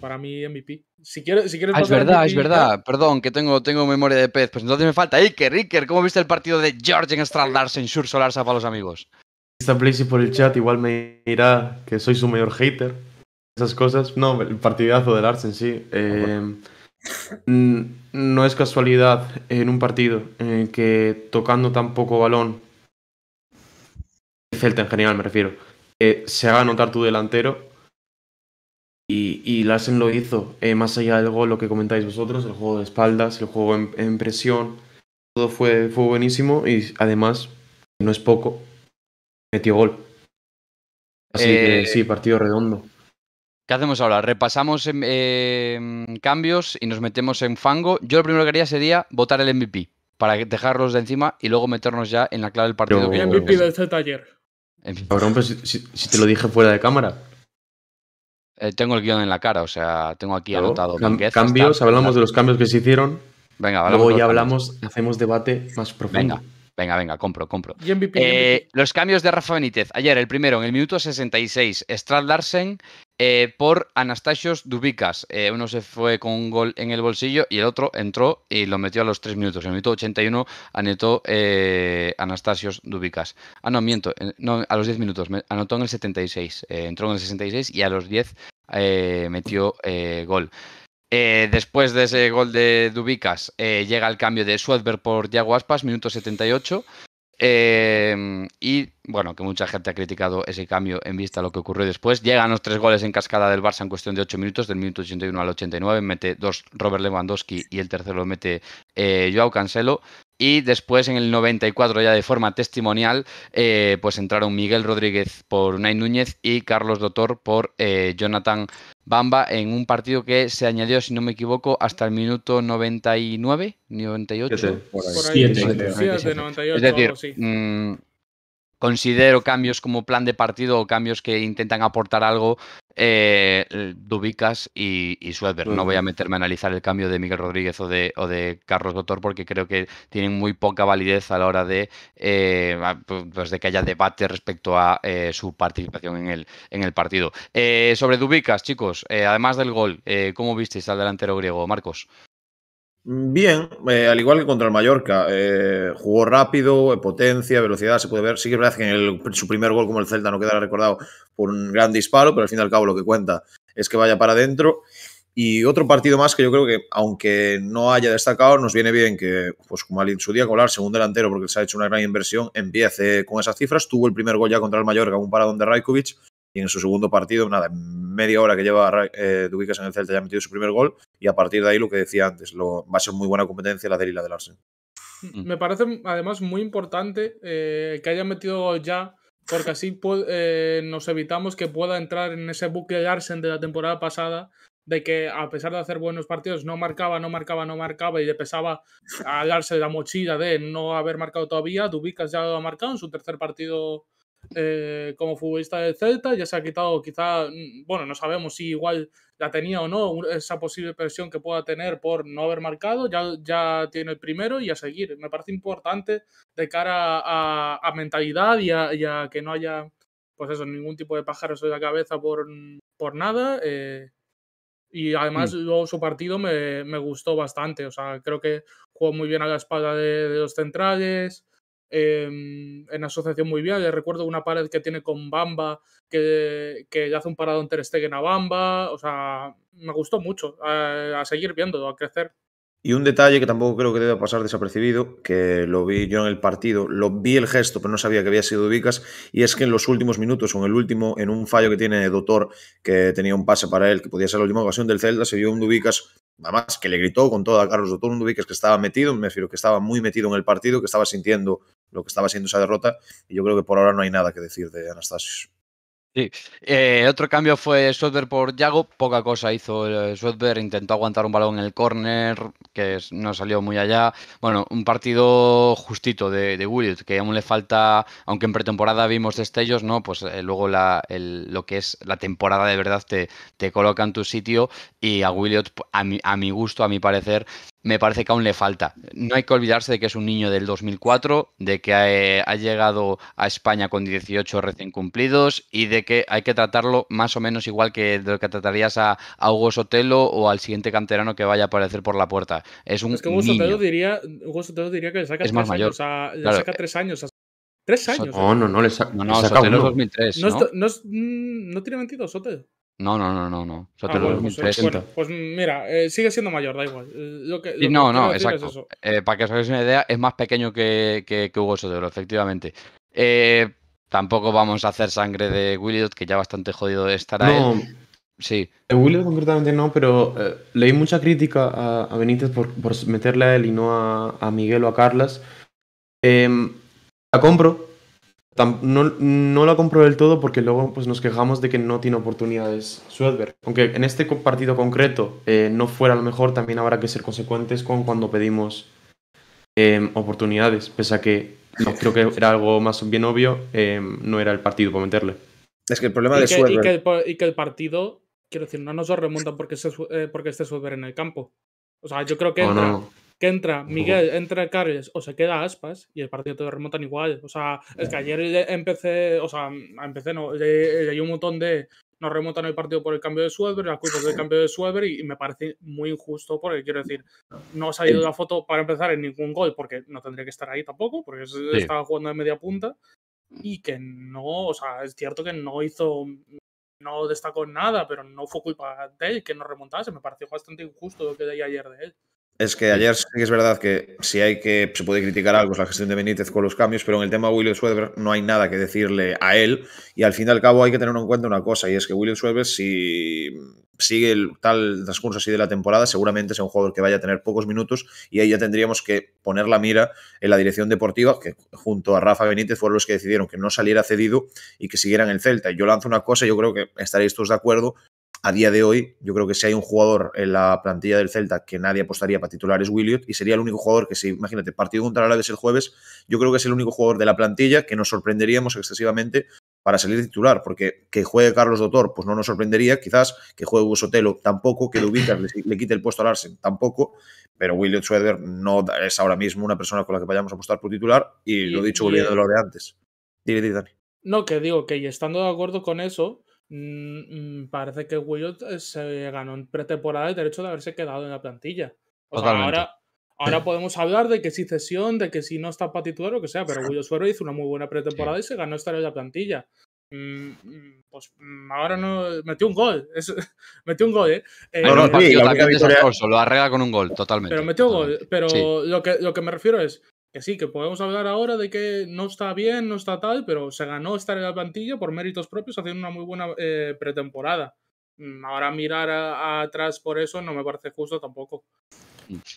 [SPEAKER 1] para mí MVP. Si quieres, si ah, quieres es verdad, es verdad.
[SPEAKER 2] Perdón, que tengo, tengo memoria de pez. Pues entonces me falta Iker, Iker. ¿Cómo viste el partido de George en Larsen, Sure Solarsa para los amigos?
[SPEAKER 4] Está Blazy por el chat, igual me dirá que soy su mayor hater. Esas cosas. No, el partidazo de Larsen, sí. Ah, eh, no es casualidad en un partido en que tocando tan poco balón, Celta en general me refiero, eh, se haga notar tu delantero. Y, y Larsen lo hizo, eh, más allá del gol, lo que comentáis vosotros, el juego de espaldas, el juego en, presión, todo fue, fue buenísimo y además, no es poco, metió gol. Así que eh, sí, partido redondo.
[SPEAKER 2] ¿Qué hacemos ahora? Repasamos em, em, cambios y nos metemos en fango. Yo lo primero que haría sería votar el MVP para dejarlos de encima y luego meternos ya en la clave del partido. El MVP de este taller.
[SPEAKER 4] si, te lo dije fuera de cámara.
[SPEAKER 2] Eh, tengo el guión en la cara, o sea, tengo aquí anotado. cambios, hablamos de los
[SPEAKER 4] cambios que se hicieron.
[SPEAKER 2] Venga, Luego ya hablamos, hacemos debate más profundo. Venga. Venga, venga, compro, compro. Eh, los cambios de Rafa Benítez. Ayer, el primero, en el minuto 66, Strad Larsen eh, por Anastasios Dubicas. Eh, uno se fue con un gol en el bolsillo y el otro entró y lo metió a los 3 minutos. En el minuto 81 anotó eh, Anastasios Dubicas. Ah, no, miento, no, a los 10 minutos. Anotó en el 76. entró en el 66 y a los 10 metió gol. después de ese gol de Dubicas, llega el cambio de Suárez por Diago Aspas, minuto 78. Em, y bueno, que mucha gente ha criticado ese cambio en vista a lo que ocurrió después. Llegan los tres goles en cascada del Barça en cuestión de 8 minutos, del minuto 81 al 89. Mete dos Robert Lewandowski y el tercero lo mete eh, Joao Cancelo. Y después en el 94 ya de forma testimonial, eh, pues entraron Miguel Rodríguez por Nay Núñez y Carlos Dotor por eh, Jonathan Bamba en un partido que se añadió, si no me equivoco, hasta el minuto 99, 98. Por ahí. Por ahí. 98 es considero cambios como plan de partido o cambios que intentan aportar algo, eh, Dubicas y, y No voy a meterme a analizar el cambio de Miguel Rodríguez o de, Carlos Dotor porque creo que tienen muy poca validez a la hora de, eh, pues, pues, que haya debate respecto a eh, su participación en el, en el partido. Eh, sobre Dubicas, chicos, además del gol, ¿cómo visteis al delantero griego, Marcos?
[SPEAKER 6] Bien, eh, al igual que contra el Mallorca, eh, jugó rápido, potencia, velocidad, se puede ver. Sí que es verdad que en su primer gol como el Celta no quedará recordado por un gran disparo, pero al fin y al cabo lo que cuenta es que vaya para adentro. Y otro partido más que yo creo que, aunque no haya destacado, nos viene bien que, pues como en su día colar, segundo delantero, porque se ha hecho una gran inversión, empiece con esas cifras. Tuvo el primer gol ya contra el Mallorca, un paradón de Raikovic y en su segundo partido, nada, media hora que lleva eh, Dubicas en el Celta ya ha metido su primer gol y a partir de ahí lo que decía antes, lo, va a ser muy buena competencia la del Ila del Arsenal. Mm.
[SPEAKER 1] Me parece además muy importante eh, que haya metido ya, porque así eh, nos evitamos que pueda entrar en ese buque de Arsen de la temporada pasada, de que a pesar de hacer buenos partidos no marcaba, no marcaba, no marcaba y le pesaba al Arsen la mochila de no haber marcado todavía. Dubicas ya lo ha marcado en su tercer partido eh, como futbolista del Celta, ya se ha quitado quizá, mm, bueno, no sabemos si igual la tenía o no, esa posible presión que pueda tener por no haber marcado, ya, ya tiene el primero y a seguir. Me parece importante de cara a, mentalidad y a, que no haya, pues eso, ningún tipo de pájaros sobre la cabeza por, por nada. Eh, y además mm. luego su partido me, me, gustó bastante, o sea, creo que jugó muy bien a la espalda de los centrales. Em, en asociación muy bien. le recuerdo una pared que tiene con Bamba, que, que hace un parado en Ter Stegen a Bamba. O sea, me gustó mucho a, seguir viendo, a crecer.
[SPEAKER 6] Y un detalle que tampoco creo que deba pasar desapercibido, que lo vi yo en el partido, lo vi el gesto, pero no sabía que había sido UbiCas y es que en los últimos minutos, o en el último, en un fallo que tiene Doctor, que tenía un pase para él, que podía ser la última ocasión del Celta, se vio un Dubicas, más que le gritó con toda a Carlos Doctor, un Dubicas que estaba metido, me refiero que estaba muy metido en el partido, que estaba sintiendo lo que estaba siendo esa derrota. Y yo creo que por ahora no hay nada que decir de Anastasios.
[SPEAKER 2] Sí. Eh, otro cambio fue Sotberg por Yago. Poca cosa hizo eh, Sotberg. Intentó aguantar un balón en el córner, que no salió muy allá. Bueno, un partido justito de, de que aún le falta, aunque en pretemporada vimos destellos, ¿no? Pues eh, luego la, lo que es la temporada de verdad te, te coloca en tu sitio. Y a Williot, a a mi gusto, a mi parecer, me parece que aún le falta. No hay que olvidarse de que es un niño del 2004, de que eh, ha, llegado a España con 18 recién cumplidos y de que hay que tratarlo más o menos igual que lo que tratarías a, Hugo Sotelo o al siguiente canterano que vaya a aparecer por la puerta. Es un que Hugo, Sotelo
[SPEAKER 1] diría, Hugo Sotelo diría que le saca, es tres, más mayor. Años le saca tres años. tres años. No, no, no, le, saca. no, no saca Sotelo 2003. No, no, mm, no tiene mentido Sotelo.
[SPEAKER 2] No, no, no, no, no. Ah, pues, pues,
[SPEAKER 1] pues, mira, eh, sigue siendo mayor, da igual. Eh, no, no, exacto.
[SPEAKER 2] Eh, para que os hagáis una idea, es más pequeño que, que, Hugo Sotelo, efectivamente. tampoco vamos a hacer sangre de Williot, que ya bastante jodido estará no. sí.
[SPEAKER 4] Sí. Williot concretamente no, pero leí mucha crítica a, Benítez por, meterle a él y no a, a Miguel o a Carlas. Em, la compro, no, no la compro del todo porque luego pues, nos quejamos de que no tiene oportunidades Suedberg. Aunque en este partido concreto eh, no fuera lo mejor, también habrá que ser consecuentes con cuando pedimos em, oportunidades. Pese a que creo que era algo más bien obvio, em, no era el partido para meterle. Es que el problema de
[SPEAKER 1] Y que el, partido, quiero decir, no nos remonta porque, porque esté Suedberg en el campo. O sea, yo creo que oh, entra Miguel, entra Carles o se queda Aspas y el partido te remontan igual. O sea, es que ayer empecé, o sea, empecé, no, leí, un montón de no remontan el partido por el cambio de Sueber, la culpa del cambio de Sueber y me parece muy injusto porque quiero decir, no ha salido la foto para empezar en ningún gol porque no tendría que estar ahí tampoco porque estaba jugando de media punta mm. y que no, o sea, es cierto que no hizo, no destacó nada, pero no fue culpa de él que no remontase, me pareció bastante injusto lo que leí ayer de él.
[SPEAKER 6] Es que ayer sí que es verdad que si hay que se puede criticar algo es la gestión de Benítez con los cambios, pero en el tema de William Schweber no hay nada que decirle a él y al fin y al cabo hay que tener en cuenta una cosa y es que William Schweber si sigue el tal transcurso así de la temporada seguramente es un jugador que vaya a tener pocos minutos y ahí ya tendríamos que poner la mira en la dirección deportiva que junto a Rafa Benítez fueron los que decidieron que no saliera cedido y que siguieran el Celta. Y yo lanzo una cosa, yo creo que estaréis todos de acuerdo, a día de hoy, yo creo que si hay un jugador en la plantilla del Celta que nadie apostaría para titular es Williot y sería el único jugador que, si imagínate, partido contra Alaves el jueves, yo creo que es el único jugador de la plantilla que nos sorprenderíamos excesivamente para salir titular, porque que juegue Carlos Dotor, pues no nos sorprendería, quizás que juegue Hugo Sotelo tampoco, que Dubícar le, quite el puesto a Larsen tampoco, pero Williot Schroeder no es ahora mismo una persona con la que vayamos a apostar por titular, y, lo he dicho volviendo de lo de antes.
[SPEAKER 1] No, que digo que estando de acuerdo con eso, Mm, mm, parece que Williot eh, se ganó en pretemporada el derecho de haberse quedado en la plantilla.
[SPEAKER 6] O sea, ahora,
[SPEAKER 1] ahora podemos hablar de que si cesión, de que si no está para titular o que sea, pero Williot Suero hizo una muy buena pretemporada y se ganó estar en la plantilla. Mm, pues ahora no. Metió un gol. metió un gol, ¿eh? eh no, no, lo
[SPEAKER 2] arregla con un gol, totalmente. Pero metió
[SPEAKER 1] gol. Pero lo, lo que me refiero es que sí, que podemos hablar ahora de que no está bien, no está tal, pero se ganó estar en la plantilla por méritos propios haciendo una muy buena eh, pretemporada. Mm, ahora mirar atrás por eso no me parece justo tampoco.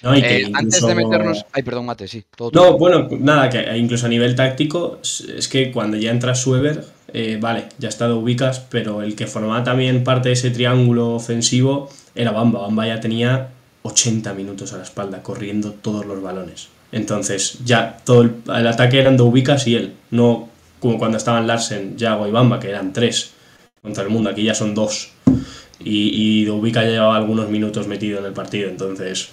[SPEAKER 2] Eh, antes de meternos. Ay, perdón, Mate, sí.
[SPEAKER 5] no, bueno, nada, que incluso a nivel táctico, es que cuando ya entra Sueber, eh, vale, ya está de ubicas, pero el que formaba también parte de ese triángulo ofensivo era Bamba. Bamba ya tenía 80 minutos a la espalda, corriendo todos los balones. Entonces, ya todo el, ataque eran Doubicas y él, no como cuando estaban Larsen, Yago y Bamba, que eran tres contra el mundo, aquí ya son dos. Y, y de ya llevaba algunos minutos metido en el partido, entonces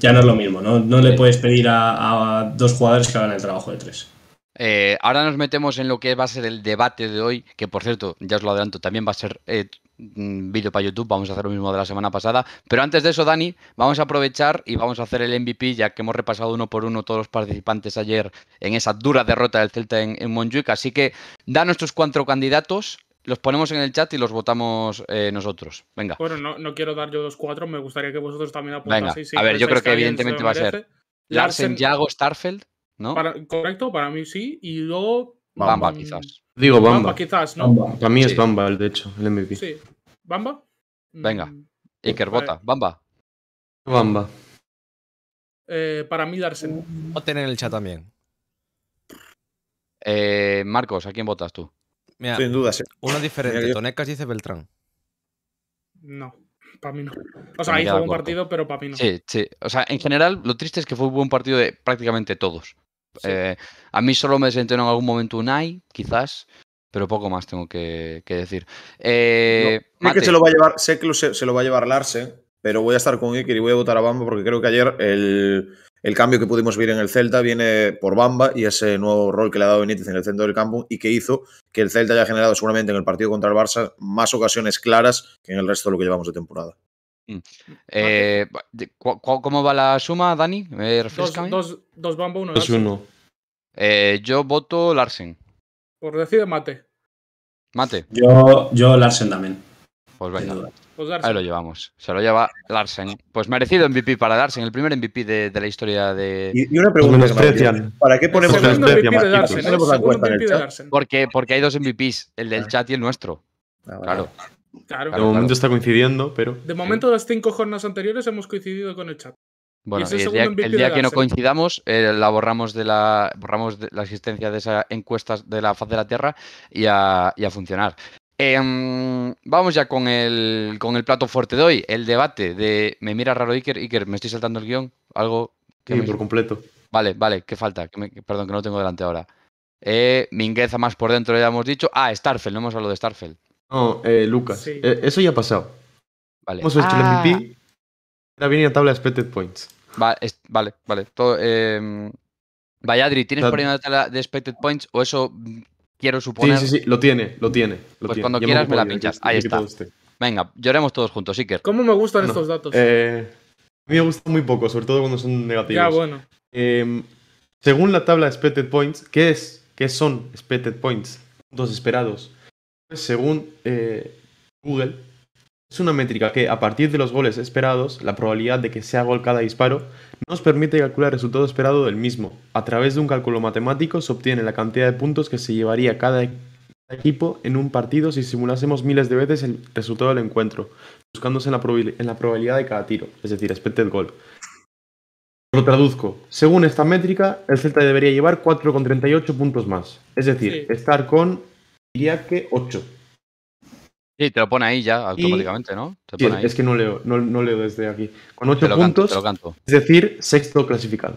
[SPEAKER 5] ya no es lo mismo, no, no le puedes pedir a, dos jugadores que hagan el trabajo de tres.
[SPEAKER 2] Eh, ahora nos metemos en lo que va a ser el debate de hoy, que por cierto, ya os lo adelanto, también va a ser eh, vídeo para YouTube, vamos a hacer lo mismo de la semana pasada. Pero antes de eso, Dani, vamos a aprovechar y vamos a hacer el MVP, ya que hemos repasado uno por uno todos los participantes ayer en esa dura derrota del Celta en, Monjuic. Así que da nuestros cuatro candidatos, los ponemos en el chat y los votamos eh, nosotros. Venga.
[SPEAKER 1] Bueno, no, quiero dar yo los cuatro, me gustaría que vosotros también apuntaseis. a ver, yo creo que evidentemente va a ser Larsen, Yago, Starfeld, ¿no? correcto, para mí sí. Y luego... Bamba mm, quizás. Digo Bamba. quizás, ¿no? Para mí es
[SPEAKER 4] Bamba, el de hecho, el MVP. Sí.
[SPEAKER 1] ¿Bamba?
[SPEAKER 2] Mm. Venga. Iker eh, vota. Bamba. Bamba.
[SPEAKER 1] Eh, para mí, Larsen. Voten en el chat también.
[SPEAKER 2] Eh, Marcos, ¿a quién votas tú? Mira, Sin dudas. sí. Uno diferente. Tonecas dice Beltrán.
[SPEAKER 1] No, para mí no. O sea, hizo un buen partido, pero para mí no. Sí,
[SPEAKER 2] sí. O sea, en general, lo triste es que fue un buen partido de prácticamente todos. Eh, a mí solo me desentendió en algún momento un Unai, quizás, pero poco más tengo que, decir. Eh, se lo va a
[SPEAKER 6] llevar, sé que se, lo va a llevar Larse, pero voy a estar con Iker y voy a votar a Bamba porque creo que ayer el, el cambio que pudimos ver en el Celta viene por Bamba y ese nuevo rol que le ha dado Benítez en el centro del campo y que hizo que el Celta haya generado seguramente en el partido contra el Barça más ocasiones claras que en el resto de lo que llevamos de temporada.
[SPEAKER 2] Mm. Ah, eh. Eh, ¿Cómo va la suma, Dani? dos,
[SPEAKER 1] dos, dos, uno. Dos, uno.
[SPEAKER 2] Eh, yo voto Larsen.
[SPEAKER 1] Por pues decir mate.
[SPEAKER 2] Mate.
[SPEAKER 5] Yo, yo Larsen también.
[SPEAKER 2] Pues venga. Pues Ahí lo llevamos. Se lo lleva Larsen. Pues merecido MVP para Larsen, el primer MVP de, la historia de. Y, una pregunta. ¿Para qué ponemos el MVP de Larsen? porque, porque hay dos MVPs, el del ah. chat y el nuestro. Ah, claro. De momento está
[SPEAKER 4] coincidiendo, pero. De
[SPEAKER 2] momento,
[SPEAKER 1] las cinco jornadas anteriores hemos coincidido con el chat. Bueno, el, día, que no
[SPEAKER 2] coincidamos, eh, la borramos de la borramos la existencia de esa encuestas de la faz de la Tierra y a, funcionar. Em, vamos ya con el, con el plato fuerte de hoy, el debate de me mira raro Iker, Iker, me estoy saltando el guión, algo que sí, por completo. Vale, vale, ¿qué falta? Perdón, que no lo tengo delante ahora. Eh, Mingueza más por dentro, ya hemos dicho. Ah, Starfell. no hemos hablado de Starfell.
[SPEAKER 4] No, eh, Lucas. Eh, eso ya ha pasado. Vale. Hemos hecho ah. el MVP. Ahora viene la tabla de expected points.
[SPEAKER 2] vale, vale. Todo, eh, ¿tienes por ahí una tabla de expected points o eso quiero suponer? Sí, sí, sí, lo tiene, lo tiene. pues cuando quieras me, la pinchas. Ahí está. Venga, lloremos todos juntos, Iker. ¿Cómo me
[SPEAKER 4] gustan estos datos?
[SPEAKER 2] Eh, a
[SPEAKER 4] mí me gustan muy poco, sobre todo cuando son negativos. Ya, bueno. Em, según la tabla de expected points, ¿qué es? ¿Qué son expected points? Puntos esperados. Pues, según eh, Google, es una métrica que, a partir de los goles esperados, la probabilidad de que sea gol cada disparo, nos permite calcular el resultado esperado del mismo. A través de un cálculo matemático se obtiene la cantidad de puntos que se llevaría cada equipo en un partido si simulásemos miles de veces el resultado del encuentro, buscándose en la, probabilidad de cada tiro, es decir, expected gol. Lo traduzco. Según esta métrica, el Celta debería llevar 4,38 puntos más. Es decir, estar con diría que 8.
[SPEAKER 2] Sí, te lo pone ahí ya automáticamente, ¿no? sí, es que no leo, desde aquí. Con 8 puntos, es
[SPEAKER 4] decir, sexto clasificado.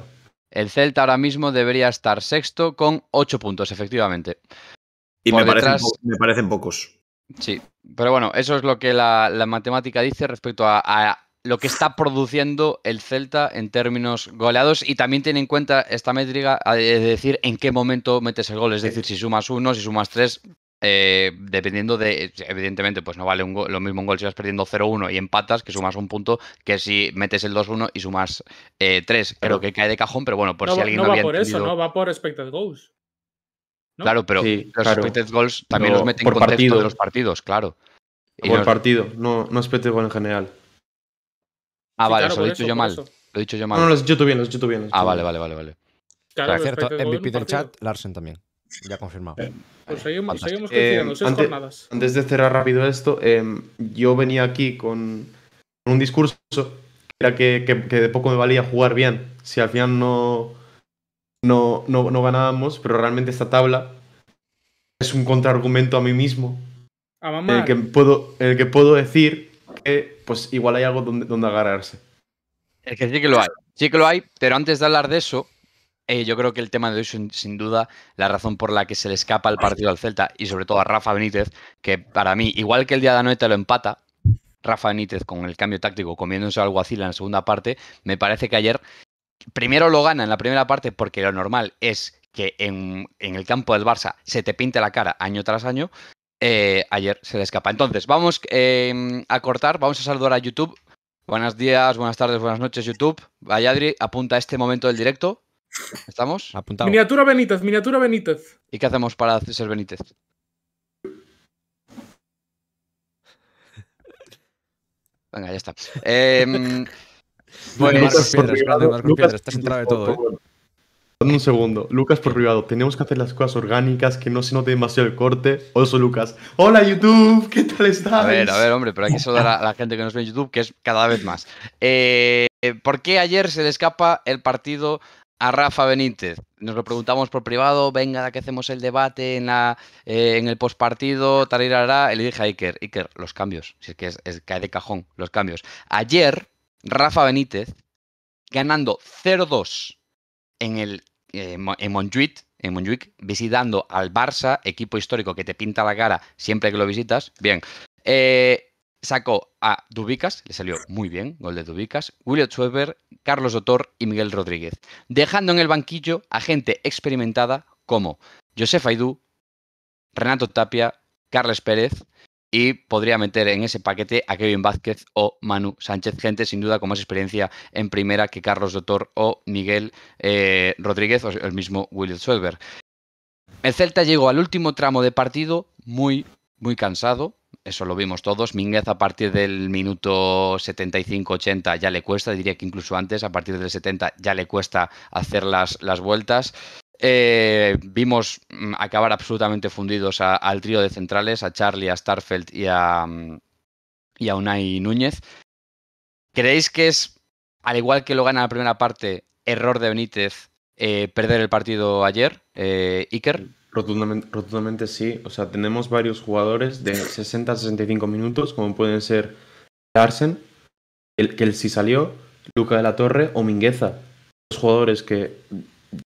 [SPEAKER 2] El Celta ahora mismo debería estar sexto con 8 puntos, efectivamente. Y me, parecen me, parecen pocos. Sí, pero bueno, eso es lo que la, matemática dice respecto a, lo que está produciendo el Celta en términos goleados y también tiene en cuenta esta métrica de decir en qué momento metes el gol, es decir, si sumas uno, si sumas tres, eh, dependiendo de, eh, evidentemente, pues no vale lo mismo un gol si vas perdiendo 0-1 y empatas, que sumas un punto, que si metes el 2-1 y sumas 3. Eh, Creo que cae de cajón, pero bueno, por si alguien no, no va por eso, no
[SPEAKER 1] va por expected goals. Claro,
[SPEAKER 2] pero los goals también los meten en contexto partido. de los partidos, claro. por partido,
[SPEAKER 4] no, no expected goal en general.
[SPEAKER 2] Ah, vale, eso lo he dicho yo mal. Lo
[SPEAKER 4] he dicho yo mal. No, no, lo bien, lo he bien. ah, vale, vale, vale, vale. Claro, cierto, MVP del chat, Larsen también. Ya confirmado. Eh,
[SPEAKER 1] pues eh, antes, de cerrar
[SPEAKER 4] rápido esto, eh, yo venía aquí con un discurso era que, de poco me valía jugar bien. Si al final no, no, ganábamos, pero realmente esta tabla es un contraargumento a mí mismo. en, el que puedo, el que puedo
[SPEAKER 2] decir que pues igual hay algo donde, agarrarse. Es que sí que lo hay. Sí que lo hay, pero antes de hablar de eso, eh, yo creo que el tema de hoy, sin, sin, duda, la razón por la que se le escapa el partido al Celta y sobre todo a Rafa Benítez, que para mí, igual que el día de anoche lo empata, Rafa Benítez con el cambio táctico, comiéndose algo así en la segunda parte, me parece que ayer primero lo gana en la primera parte porque lo normal es que en, el campo del Barça se te pinte la cara año tras año. Eh, ayer se le escapa. Entonces, vamos em, a cortar, vamos a saludar a YouTube. Buenos días, buenas tardes, buenas noches, YouTube. Valladri, apunta a este momento del directo. ¿Estamos? Apuntado. Miniatura Benítez, miniatura Benítez. ¿Y qué hacemos para ser Benítez? Venga, ya está. Em, bueno, Lucas por estás entrado de todo. ¿eh?
[SPEAKER 4] un segundo. Lucas por privado, tenemos que hacer las cosas orgánicas, que no se note demasiado el corte. Oso Lucas, hola YouTube, ¿qué tal estás? A ver, a ver, hombre,
[SPEAKER 2] pero hay que saludar a la gente que nos ve en YouTube, que es cada vez más. Eh, ¿Por qué ayer se le escapa el partido a Rafa Benítez. Nos lo preguntamos por privado, venga, ¿a que hacemos el debate en, eh, el postpartido? tal, Y le dije a Iker, Iker, los cambios. Si es que es, cae de cajón, los cambios. Ayer, Rafa Benítez, ganando 0-2 en, el, eh, en visitando al Barça, equipo histórico que te pinta la cara siempre que lo visitas. Bien. Eh, sacó a Dubicas, le salió muy bien, gol de Dubicas, William Schweber, Carlos Dotor y Miguel Rodríguez, dejando en el banquillo a gente experimentada como Josef Aidú, Renato Tapia, Carles Pérez y podría meter en ese paquete a Kevin Vázquez o Manu Sánchez, gente sin duda con más experiencia en primera que Carlos Dotor o Miguel eh, Rodríguez o el mismo William Schweber. El Celta llegó al último tramo de partido muy, muy cansado, eso lo vimos todos. Mínguez a partir del minuto 75-80 ya le cuesta, diría que incluso antes, a partir del 70 ya le cuesta hacer las, vueltas. Eh, vimos mm, acabar absolutamente fundidos al trío de centrales, a Charlie, a Starfeld y a, mm, y a Unai Núñez. ¿Creéis que es, al igual que lo gana la primera parte, error de Benítez eh, perder el partido ayer, eh, Iker?
[SPEAKER 4] Rotundamente, sí. O sea, tenemos varios jugadores de 60 a 65 minutos, como pueden ser Larsen, el, que el sí salió, Luca de la Torre o Mingueza. Los jugadores que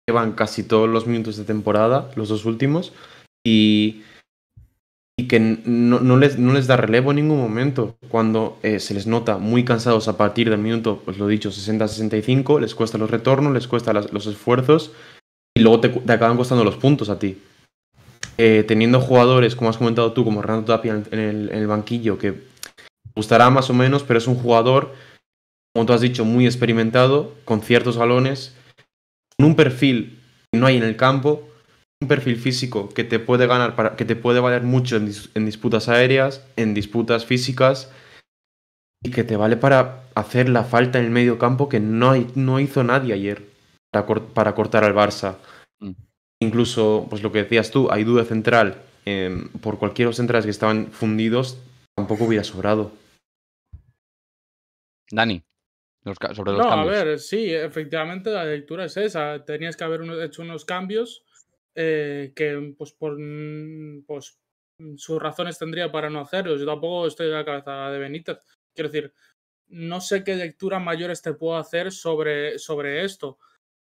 [SPEAKER 4] llevan casi todos los minutos de temporada, los dos últimos, y, y que no, les, no, les, da relevo en ningún momento. Cuando eh, se les nota muy cansados a partir del minuto, pues lo dicho, 60 a 65, les cuesta los retornos, les cuesta los esfuerzos. Y luego te, te acaban costando los puntos a ti. Eh, teniendo jugadores, como has comentado tú, como Renato Tapia en el, banquillo, que gustará más o menos, pero es un jugador, como tú has dicho, muy experimentado, con ciertos galones, con un perfil que no hay en el campo, un perfil físico que te puede ganar, para, que te puede valer mucho en, disputas aéreas, en disputas físicas, y que te vale para hacer la falta en el medio campo que no, hizo nadie ayer para, para cortar al Barça. Mm. Incluso, pues lo que decías tú, hay duda central, em, por cualquiera de centrales que estaban fundidos, tampoco hubiera sobrado.
[SPEAKER 2] Dani, sobre los no, A
[SPEAKER 1] ver, sí, efectivamente la lectura es esa. Tenías que haber hecho unos cambios eh, que, pues, por pues, sus razones tendría para no hacerlos. Yo tampoco estoy en la cabeza de Benítez. Quiero decir, no sé qué lectura mayores te puedo hacer sobre, sobre esto.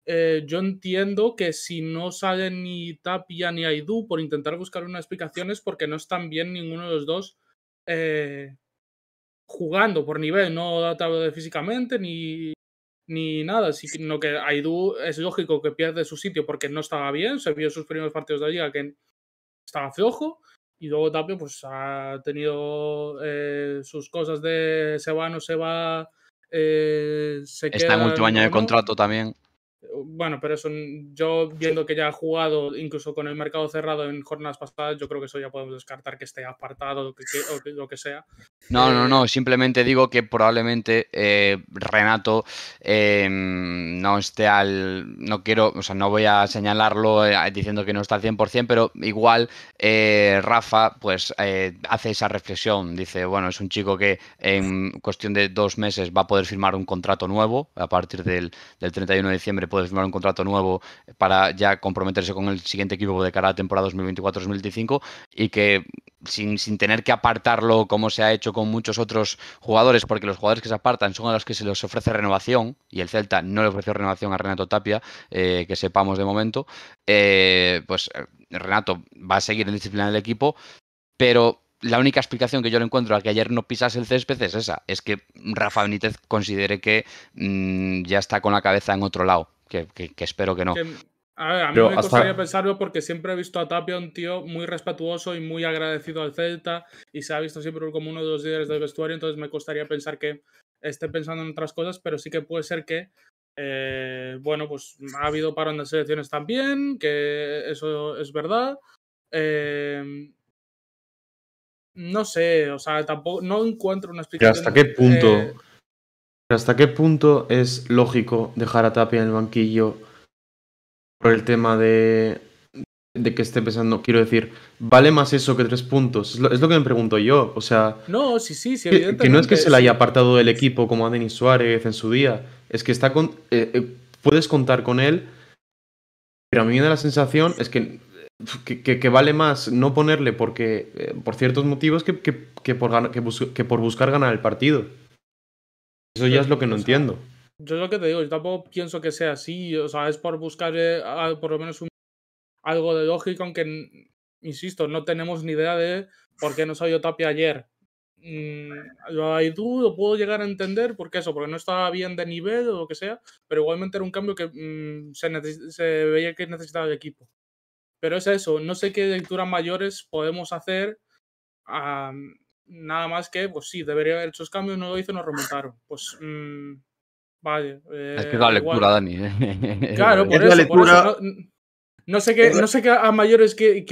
[SPEAKER 1] Eh, yo entiendo que si no salen ni Tapia ni Aidú por intentar buscar unas explicaciones porque no están bien ninguno de los dos eh, jugando por nivel, no de físicamente ni, ni nada, sino que Aidú es lógico que pierde su sitio porque no estaba bien, se vio en sus primeros partidos de liga que estaba flojo y luego Tapia pues ha tenido eh, sus cosas de se va, no se va, Está en último año de
[SPEAKER 2] contrato también.
[SPEAKER 1] Bueno, pero eso mm, yo viendo que ya ha jugado incluso con el mercado cerrado en jornadas pasadas, yo creo que eso ya podemos descartar que esté apartado o lo que sea. No, no,
[SPEAKER 2] no, eh, simplemente digo que probablemente eh, Renato em, no esté al... No quiero, o sea, no voy a señalarlo eh, diciendo que no está al 100%, pero igual Rafa pues hace esa reflexión, dice, bueno, es un chico que en cuestión de dos meses va a poder firmar un contrato nuevo a partir del, del 31 de diciembre puede firmar un contrato nuevo para ya comprometerse con el siguiente equipo de cara a la temporada 2024-2025 y que sin, tener que apartarlo como se ha hecho con muchos otros jugadores, porque los jugadores que se apartan son a los que se les ofrece renovación y el Celta no le ofreció renovación a Renato Tapia, eh, que sepamos de momento, eh, pues eh, Renato va a seguir en disciplina del equipo, pero la única explicación que yo le encuentro a que ayer no pisase el césped es esa, es que Rafa Benítez considere que mm, ya está con la cabeza en otro lado que, espero que no.
[SPEAKER 1] a, mí me costaría pensarlo porque siempre he visto a Tapia un tío muy respetuoso y muy agradecido al Celta y se ha visto siempre como uno de los líderes del vestuario, entonces me costaría pensar que esté pensando en otras cosas, pero sí que puede ser que, eh, bueno, pues ha habido parón de selecciones también, que eso es verdad. Em, no sé, o sea, tampoco, no encuentro una explicación. ¿Hasta qué punto? Eh,
[SPEAKER 4] ¿Hasta qué punto es lógico dejar a Tapia en el banquillo por el tema de, que esté pensando? Quiero decir, ¿vale más eso que tres puntos? Es lo, que me pregunto yo. O sea.
[SPEAKER 1] No, sí, sí, sí, que, no es que se
[SPEAKER 4] le haya apartado del equipo como a Denis Suárez en su día. Es que está con, eh, eh, puedes contar con él. Pero a mí me da la sensación es que que, vale más no ponerle porque eh, por ciertos motivos que, que por buscar ganar el partido. Eso ya es lo que no entiendo.
[SPEAKER 1] Yo es lo que te digo, yo tampoco pienso que sea así, o sea, es por buscar eh, por lo menos algo de lógico, aunque, insisto, no tenemos ni idea de por qué no salió Tapia ayer. Mm, lo yo puedo llegar a entender por qué eso, porque no estaba bien de nivel o lo que sea, pero igualmente era un cambio que mm, se, veía que necesitaba el equipo. Pero es eso, no sé qué lecturas mayores podemos hacer a Nada más que, pues sí, debería haber hecho esos cambios, no lo hizo, nos remontaron. Pues mm, vale. es que eh, es la lectura, Dani.
[SPEAKER 6] ¿eh? Claro, por, eso, lectura...
[SPEAKER 1] no, sé qué, no sé qué a mayores que,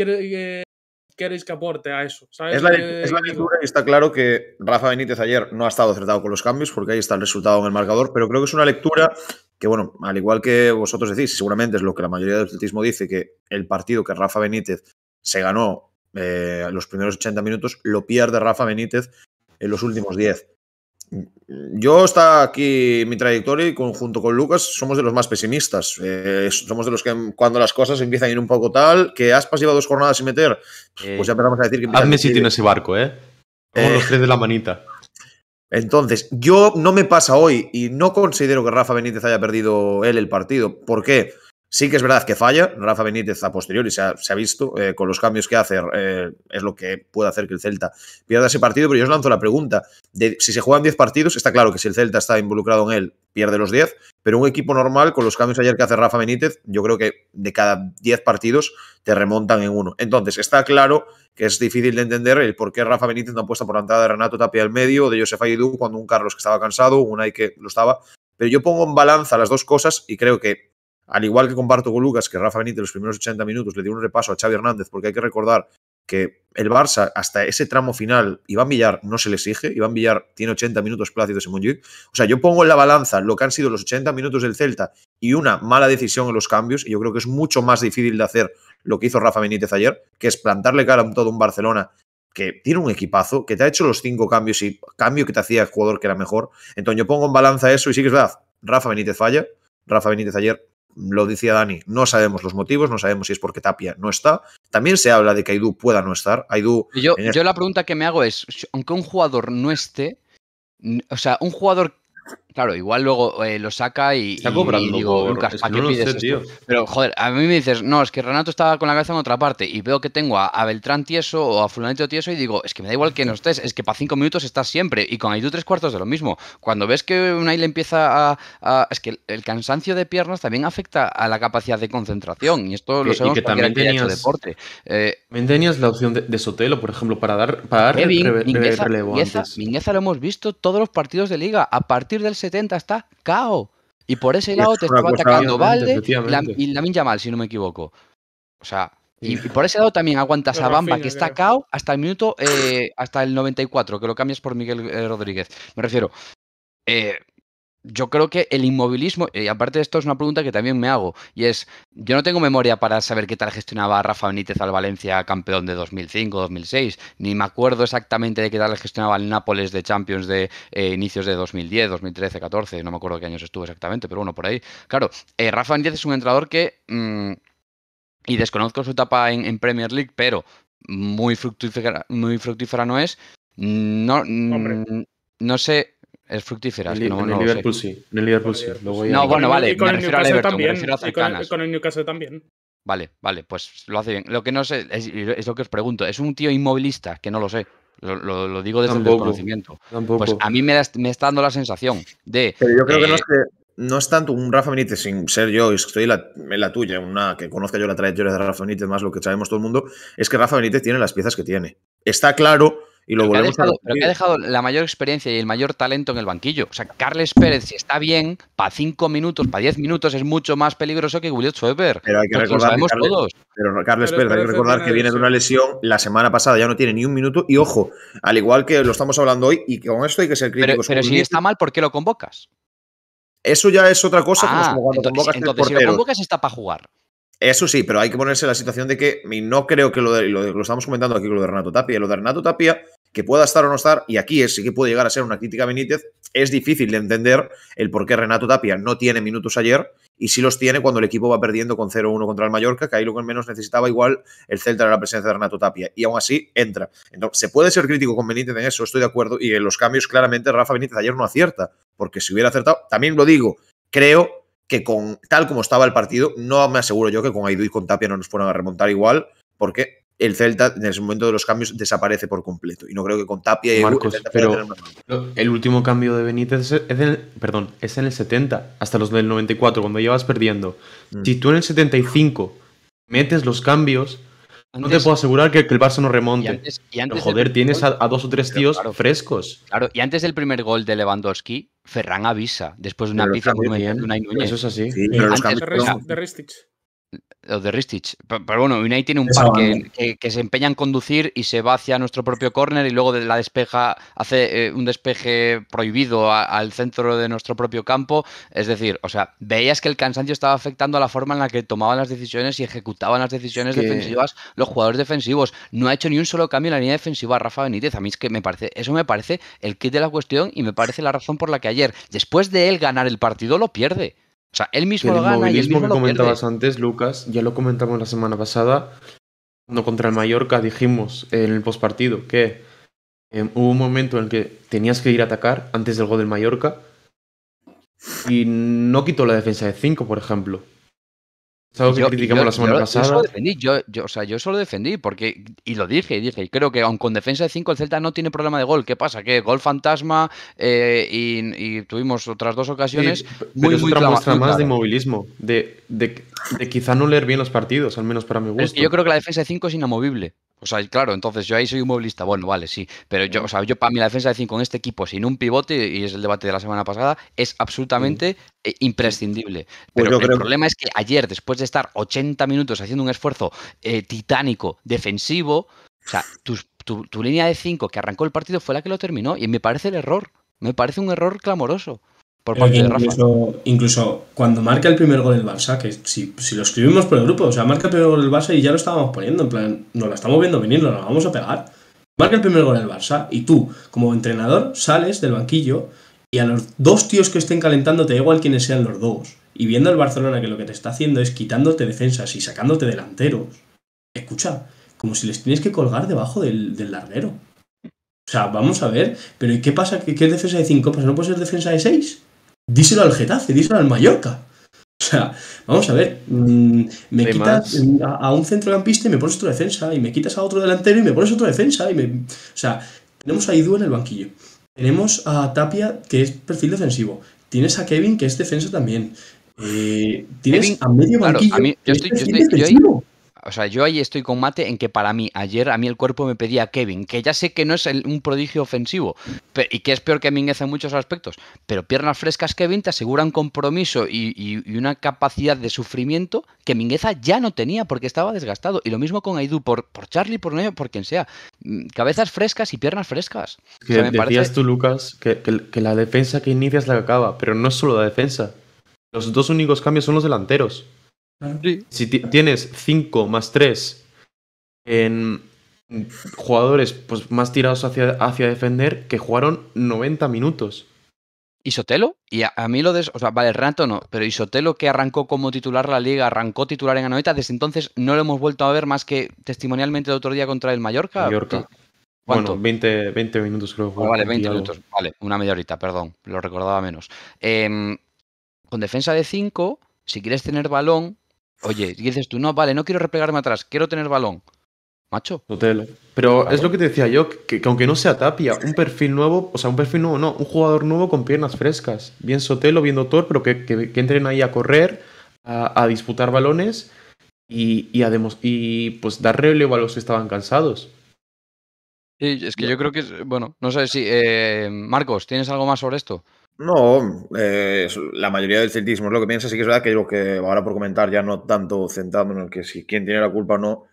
[SPEAKER 1] queréis que aporte a eso. Es, la, lectura
[SPEAKER 6] y está claro que Rafa Benítez ayer no ha estado acertado con los cambios porque ahí está el resultado en el marcador, pero creo que es una lectura que, bueno, al igual que vosotros decís, seguramente es lo que la mayoría del atletismo dice, que el partido que Rafa Benítez se ganó eh, los primeros 80 minutos, lo pierde Rafa Benítez en los últimos 10. Yo está aquí mi trayectoria y junto con Lucas somos de los más pesimistas. Eh, somos de los que cuando las cosas empiezan a ir un poco tal, que has pasado dos jornadas sin meter, pues eh, ya empezamos a decir que... Hazme si tiene ese barco, ¿eh? los tres de la manita. Entonces, yo no me pasa hoy y no considero que Rafa Benítez haya perdido él el partido. ¿Por qué? Sí que es verdad que falla, Rafa Benítez a posteriori se ha, se ha visto, eh, con los cambios que hace eh, es lo que puede hacer que el Celta pierda ese partido, pero yo os lanzo la pregunta, de, si se juegan 10 partidos, está claro que si el Celta está involucrado en él, pierde los 10, pero un equipo normal, con los cambios ayer que hace Rafa Benítez, yo creo que de cada 10 partidos te remontan en uno. Entonces, está claro que es difícil de entender el por qué Rafa Benítez no apuesta por la entrada de Renato Tapia al medio, de Josefa Idu cuando un Carlos que estaba cansado, un Ay que lo estaba... Pero yo pongo en balanza las dos cosas y creo que al igual que comparto con Lucas, que Rafa Benítez los primeros 80 minutos le dio un repaso a Xavi Hernández, porque hay que recordar que el Barça hasta ese tramo final, Iván Villar no se le exige, Iván Villar tiene 80 minutos plácidos en Montjuic, o sea, yo pongo en la balanza lo que han sido los 80 minutos del Celta y una mala decisión en los cambios, y yo creo que es mucho más difícil de hacer lo que hizo Rafa Benítez ayer, que es plantarle cara a todo un Barcelona que tiene un equipazo, que te ha hecho los cinco cambios y cambio que te hacía el jugador que era mejor. Entonces yo pongo en balanza eso y sí que es verdad, Rafa Benítez falla, Rafa Benítez ayer lo decía Dani, no sabemos los motivos, no sabemos si es porque Tapia no está. También se habla de que Aidú pueda no estar. yo, yo
[SPEAKER 2] la pregunta que me hago es, aunque un jugador no esté, o sea, un jugador Claro, igual luego eh, lo saca y, Está digo, Lucas, ¿para qué no pides Tío. Pero, joder, a mí me dices, no, es que Renato estaba con la cabeza en otra parte y veo que tengo a, Beltrán tieso o a Fulanito tieso y digo, es que me da igual que no estés, es que para cinco minutos estás siempre y con tú tres cuartos de lo mismo. Cuando ves que una le empieza a, Es que el cansancio de piernas también afecta a la capacidad de concentración y esto lo sabemos y que también tenías, hecho deporte. Eh, también tenías la opción de, Sotelo, por ejemplo, para dar, para dar Mingueza, Mingueza, Mingueza lo hemos visto todos los partidos de liga. A partir del 70 está cao. Y por ese lado te estaba atacando Valde la, y mal, si no me equivoco. O sea, y, por ese lado también aguantas a Bamba, que está cao, hasta el minuto, eh, hasta el 94, que lo cambias por Miguel eh, Rodríguez. Me refiero, eh, yo creo que el inmovilismo, y eh, aparte de esto es una pregunta que también me hago, y es, yo no tengo memoria para saber qué tal gestionaba Rafa Benítez al Valencia campeón de 2005-2006, ni me acuerdo exactamente de qué tal gestionaba el Nápoles de Champions de eh, inicios de 2010, 2013, 14, no me acuerdo qué años estuvo exactamente, pero bueno, por ahí. Claro, eh, Rafa Benítez es un entrenador que... Mm, y desconozco su etapa en, Premier League, pero muy fructífera, muy fructífera no es. No, mm, no sé es fructífera. En, el, no, en el Liverpool sí. En el Liverpool sí. No, bueno, vale. Y con el Newcastle también.
[SPEAKER 1] con el Newcastle también.
[SPEAKER 2] Vale, vale, pues lo hace bien. Lo que no sé, es, lo que os pregunto, ¿es un tío inmovilista? Que no lo sé. Lo, digo desde el conocimiento. Tampoco. Pues a mí me, me, está dando la sensación de. Pero yo creo que, no es que
[SPEAKER 6] no es tanto un Rafa Benítez, sin ser yo, estoy en la tuya, una que conozca yo la trayectoria de Rafa Benítez, más lo que sabemos todo el mundo, es que Rafa Benítez tiene las piezas que tiene. Está claro y pero volvemos ha
[SPEAKER 2] dejado, la mayor experiencia y el mayor talento en el banquillo. O sea, Carles Pérez, si está bien, para 5 minutos, para 10 minutos, es mucho más peligroso que William Schweber. Pero hay que recordar.
[SPEAKER 6] que recordar viene de una lesión la semana pasada, ya no tiene ni un minuto. Y ojo, al igual que lo estamos hablando hoy, y con esto hay que ser críticos. Pero, si está mal, ¿por qué lo convocas? Eso ya es otra cosa. Ah, entonces, si lo convocas
[SPEAKER 2] está para jugar.
[SPEAKER 6] Eso sí, pero hay que ponerse en la situación de que y no creo que lo, estamos comentando aquí con lo de Renato Tapia. Lo de Renato Tapia que pueda estar o no estar, y aquí es, sí que puede llegar a ser una crítica Benítez, es difícil de entender el por qué Renato Tapia no tiene minutos ayer y si los tiene cuando el equipo va perdiendo con 0-1 contra el Mallorca, que ahí lo que menos necesitaba igual el Celta era la presencia de Renato Tapia, y aún así entra. Entonces, se puede ser crítico con Benítez en eso, estoy de acuerdo, y en los cambios claramente Rafa Benítez ayer no acierta, porque si hubiera acertado, también lo digo, creo que con tal como estaba el partido, no me aseguro yo que con Aidú y con Tapia no nos fueran a remontar igual, porque el Celta en ese momento de los cambios desaparece por completo. Y no creo que con Tapia y Marcos, el pero
[SPEAKER 4] el último cambio de Benítez es en, el, perdón, es en el 70, hasta los del 94, cuando llevas perdiendo. Mm. Si tú en el 75 metes los cambios, no te puedo
[SPEAKER 2] asegurar que, el Barça no remonte. joder, tienes a, dos o tres tíos frescos. Claro, y antes del primer gol de Lewandowski, Ferran avisa después de una pizza de una Eso es así. pero los cambios, los de Ristich. Pero, bueno, Unai tiene un par que, se empeña en conducir y se va hacia nuestro propio córner y luego de la despeja hace eh, un despeje prohibido al centro de nuestro propio campo. Es decir, o sea, veías que el cansancio estaba afectando a la forma en la que tomaban las decisiones y ejecutaban las decisiones defensivas los jugadores defensivos. No ha hecho ni un solo cambio en la línea defensiva Rafa Benítez. A mí es que me parece, eso me parece el kit de la cuestión y me parece la razón por la que ayer, después de él ganar el partido, lo pierde. O sea, él mismo el lo mismo que comentabas
[SPEAKER 4] antes, Lucas, ya lo comentamos la semana pasada, cuando contra el Mallorca dijimos en el postpartido que em, hubo un momento en el que tenías que ir a atacar antes del gol del Mallorca y no quitó la defensa de 5, por ejemplo yo, la semana pasada. solo
[SPEAKER 2] defendí, o sea, yo solo defendí, porque, y lo dije, y dije, creo que aun con defensa de 5 el Celta no tiene problema de gol. ¿Qué pasa? Que gol fantasma eh, y, tuvimos otras dos ocasiones. muy, es otra muestra más de
[SPEAKER 4] inmovilismo,
[SPEAKER 2] de, de, quizá no leer bien los partidos, al menos para mi gusto. Es que yo creo que la defensa de 5 es inamovible. O sea, claro, entonces yo ahí soy un movilista, bueno, vale, sí, pero yo, o sea, yo para mí la defensa de 5 en este equipo sin un pivote, y es el debate de la semana pasada, es absolutamente eh, imprescindible. Pues pero el problema es que ayer, después de estar 80 minutos haciendo un esfuerzo eh, titánico defensivo, o sea, tu, tu línea de 5 que arrancó el partido fue la que lo terminó, y me parece el error,
[SPEAKER 5] me parece un error clamoroso. Por Incluso, cuando marca el primer gol el Barça, que si, lo escribimos por el grupo, o sea, marca el primer gol el Barça y ya lo estábamos poniendo, en plan, nos la estamos viendo venir, nos la vamos a pegar. Marca el primer gol el Barça y tú, como entrenador, sales del banquillo y a los dos tíos que estén calentando, te da igual quiénes sean los dos. Y viendo al Barcelona que lo que te está haciendo es quitándote defensas y sacándote delanteros, escucha, como si les tienes que colgar debajo del, del larguero. O sea, vamos a ver, pero ¿y qué pasa? ¿Qué, qué es defensa de 5? Pues no puede ser defensa de 6 díselo al Getafe, díselo al Mallorca. O sea, vamos a ver, mm, me quitas a, un centrocampista y me pones otro defensa, y me quitas a otro delantero y me pones otro defensa, y O sea, tenemos a Idu en el banquillo, tenemos a Tapia, que es perfil defensivo, tienes a Kevin, que es defensa también, eh,
[SPEAKER 2] tienes a medio banquillo, yo, estoy, o sea, yo ahí estoy con Mate en que para mí, ayer a mí el cuerpo me pedía Kevin, que ya sé que no es un prodigio ofensivo y que es peor que Mingueza en muchos aspectos, pero piernas frescas Kevin te aseguran compromiso y, una capacidad de sufrimiento que Mingueza ya no tenía porque estaba desgastado. Y lo mismo con Aidú por, por Charlie, por Neo, por quien sea. Mm, cabezas frescas y piernas frescas.
[SPEAKER 4] Que decías tú, Lucas, que, que, que la defensa que inicia es la que acaba, pero no es solo la defensa. Los dos únicos cambios son los delanteros. Si tienes 5 más 3 en jugadores pues, más tirados hacia, defender que jugaron 90
[SPEAKER 2] minutos. ¿Isotelo? Y a, mí lo de... O sea, vale, Renato no, pero Isotelo que arrancó como titular la liga, arrancó titular en Anoeta? Desde entonces no lo hemos vuelto a ver más que testimonialmente el otro día contra el Mallorca. Mallorca. Bueno, 20, 20 minutos creo. Ah, vale, 20 minutos. Vale, una media horita, perdón. Lo recordaba menos. Em, con defensa de 5, si quieres tener balón, Oye, dices tú, no, vale, no quiero replegarme atrás, quiero tener balón.
[SPEAKER 5] Macho.
[SPEAKER 4] Sotelo, Pero es lo que te decía yo, que, aunque no sea Tapia, un perfil nuevo, o sea, un perfil nuevo no, un jugador nuevo con piernas frescas. Bien Sotelo, bien Doctor, pero que, entren ahí a correr, a, disputar balones y, y, a y pues dar relevo a los que estaban
[SPEAKER 6] cansados.
[SPEAKER 2] Sí, es que yo creo
[SPEAKER 6] que, bueno, no sé si... Eh,
[SPEAKER 2] Marcos, ¿tienes algo más sobre esto?
[SPEAKER 6] No, eh, la mayoría del celtismo es lo que piensa. Sí que es verdad que lo que ahora por comentar, ya no tanto centrándonos en que si quién tiene la culpa o no.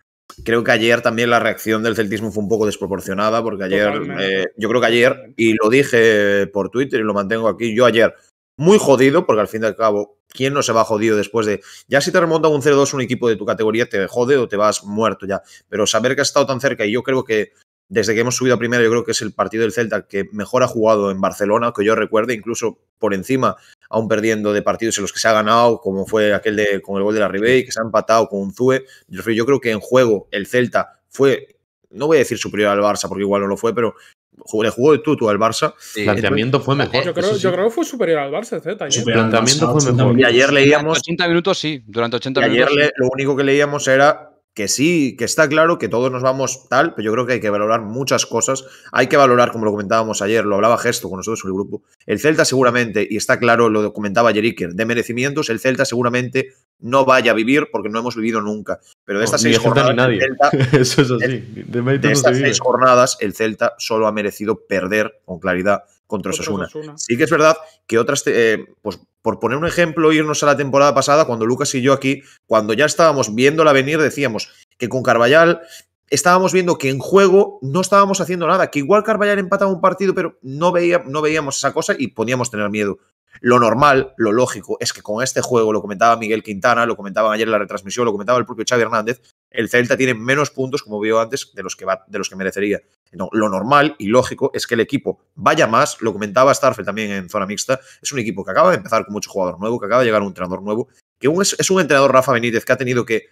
[SPEAKER 6] Creo que ayer también la reacción del celtismo fue un poco desproporcionada, porque ayer, eh, yo creo que ayer, y lo dije por Twitter y lo mantengo aquí, yo ayer muy jodido, porque al fin y al cabo, ¿quién no se va jodido después de, ya si te remonta un 0-2 un equipo de tu categoría, te jode o te vas muerto ya, pero saber que has estado tan cerca y yo creo que desde que hemos subido a primera, yo creo que es el partido del Celta que mejor ha jugado en Barcelona, que yo recuerde, incluso por encima, aún perdiendo de partidos en los que se ha ganado, como fue aquel de, con el gol de la Ribey, que se ha empatado con un Zue. Yo creo que en juego el Celta fue, no voy a decir superior al Barça, porque igual no lo fue, pero le jugó de tú, al Barça. El planteamiento fue mejor. Yo creo, que
[SPEAKER 1] fue superior al Barça, Z. ¿eh?
[SPEAKER 6] planteamiento fue mejor. Y ayer leíamos. 80 minutos sí, durante 80 minutos. Ayer lo único que leíamos era que sí, que está claro que todos nos vamos tal, pero yo creo que hay que valorar muchas cosas. Hay que valorar, como lo comentábamos ayer, lo hablaba Gesto con nosotros en el grupo, el Celta seguramente, y está claro, lo comentaba ayer de merecimientos, el Celta seguramente no vaya a vivir porque no hemos vivido nunca. Pero de estas, seis, jornadas, jornadas, el Celta solo ha merecido perder con claridad contra Osasuna. Sí que es verdad que otras, eh, pues por poner un ejemplo, irnos a la temporada pasada, cuando Lucas y yo aquí, cuando ya estábamos viéndola venir, decíamos que con Carvallal estábamos viendo que en juego no estábamos haciendo nada, que igual Carvallal empataba un partido, pero no, veía, no veíamos esa cosa y podíamos tener miedo. Lo normal, lo lógico, es que con este juego, lo comentaba Miguel Quintana, lo comentaban ayer en la retransmisión, lo comentaba el propio Xavi Hernández, el Celta tiene menos puntos, como vio antes, de los que, de los que merecería lo normal y lógico es que el equipo vaya más, lo comentaba Starfield también en zona mixta, es un equipo que acaba de empezar con mucho jugador nuevo, que acaba de llegar un entrenador nuevo, que es, un entrenador Rafa Benítez que ha tenido que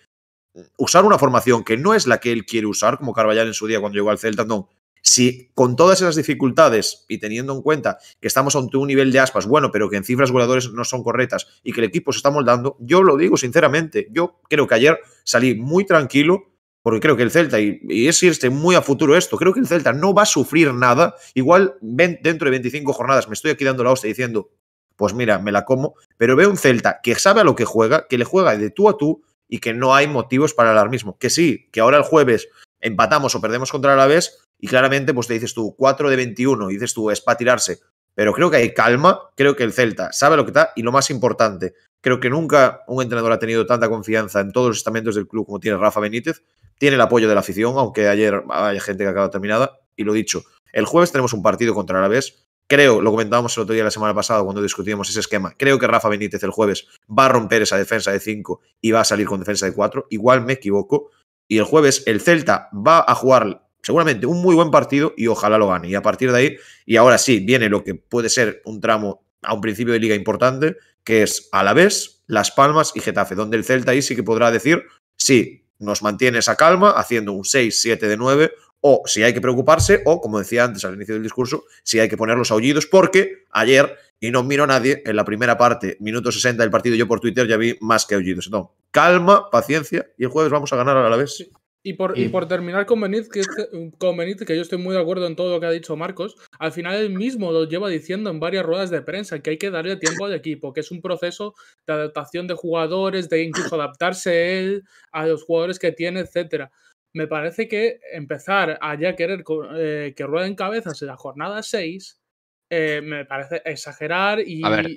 [SPEAKER 6] usar una formación que no es la que él quiere usar, como Carvallar en su día cuando llegó al Celta, no. Si con todas esas dificultades y teniendo en cuenta que estamos ante un nivel de aspas bueno, pero que en cifras goleadores no son correctas y que el equipo se está moldando, yo lo digo sinceramente, yo creo que ayer salí muy tranquilo porque creo que el Celta, y, es irse muy a futuro esto, creo que el Celta no va a sufrir nada. Igual dentro de 25 jornadas me estoy aquí dando la hostia diciendo, pues mira, me la como, pero veo un Celta que sabe a lo que juega, que le juega de tú a tú y que no hay motivos para alarmismo. Que sí, que ahora el jueves empatamos o perdemos contra la vez y claramente pues te dices tú 4 de 21 y dices tú es para tirarse. Pero creo que hay calma, creo que el Celta sabe lo que está y lo más importante, creo que nunca un entrenador ha tenido tanta confianza en todos los estamentos del club como tiene Rafa Benítez tiene el apoyo de la afición, aunque ayer haya gente que acaba terminada. Y lo dicho, el jueves tenemos un partido contra Alavés. Creo, lo comentábamos el otro día la semana pasada cuando discutíamos ese esquema, creo que Rafa Benítez el jueves va a romper esa defensa de 5 y va a salir con defensa de 4. Igual me equivoco. Y el jueves el Celta va a jugar seguramente un muy buen partido y ojalá lo gane. Y a partir de ahí, y ahora sí, viene lo que puede ser un tramo a un principio de liga importante, que es Alavés, Las Palmas y Getafe, donde el Celta ahí sí que podrá decir, sí, nos mantiene esa calma haciendo un 6, 7 de 9, o si hay que preocuparse, o como decía antes al inicio del discurso, si hay que poner los aullidos, porque ayer, y no miro a nadie, en la primera parte, minuto 60 del partido, yo por Twitter ya vi más que aullidos. entonces calma, paciencia, y el jueves vamos a ganar a la vez.
[SPEAKER 1] Y por, terminar con Benítez, este, que, yo estoy muy de acuerdo en todo lo que ha dicho Marcos, al final él mismo lo lleva diciendo en varias ruedas de prensa, que hay que darle tiempo al equipo, que es un proceso de adaptación de jugadores, de incluso adaptarse él a los jugadores que tiene, etcétera. Me parece que empezar a ya querer eh, que rueden cabezas en la jornada 6 eh, me parece exagerar y, ver,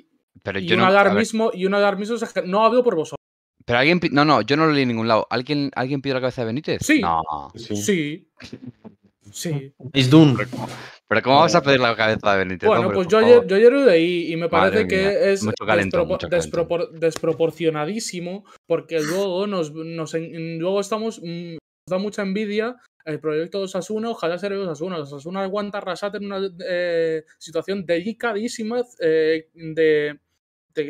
[SPEAKER 6] pero un no,
[SPEAKER 1] mismo y no hablo por vosotros
[SPEAKER 2] pero alguien. No, no, yo no lo leí en ningún lado. ¿Alguien, ¿alguien pidió la cabeza de Benítez? Sí. Sí. Sí. Es Dune. Pero ¿cómo vas a pedir la cabeza de Benítez? Bueno, pues yo ayer,
[SPEAKER 1] yo ahí y me parece que es desproporcionadísimo porque luego nos, luego estamos mm, da mucha envidia el proyecto de Osasuna, ojalá sea de Osasuna. Osasuna aguanta arrasate en una eh, situación delicadísima eh, de,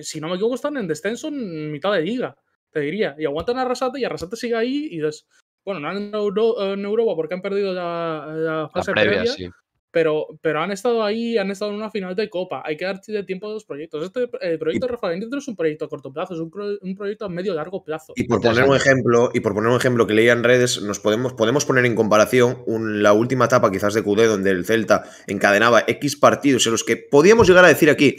[SPEAKER 1] si no me equivoco, están en descenso en mitad de liga te diría. Y aguantan a Arrasate y Arrasate sigue ahí y dices… bueno, no han entrado en Europa porque han perdido la, fase previa, pero, pero han estado ahí, han estado en una final de Copa. Hay que dar tiempo a los proyectos. Este el proyecto de Rafael Nitro es un proyecto a corto plazo, es un, proyecto a medio largo plazo. Y por poner un
[SPEAKER 6] ejemplo, y por poner un ejemplo que leía en redes, nos podemos, podemos poner en comparación la última etapa quizás de QD donde el Celta encadenaba X partidos en los que podíamos llegar a decir aquí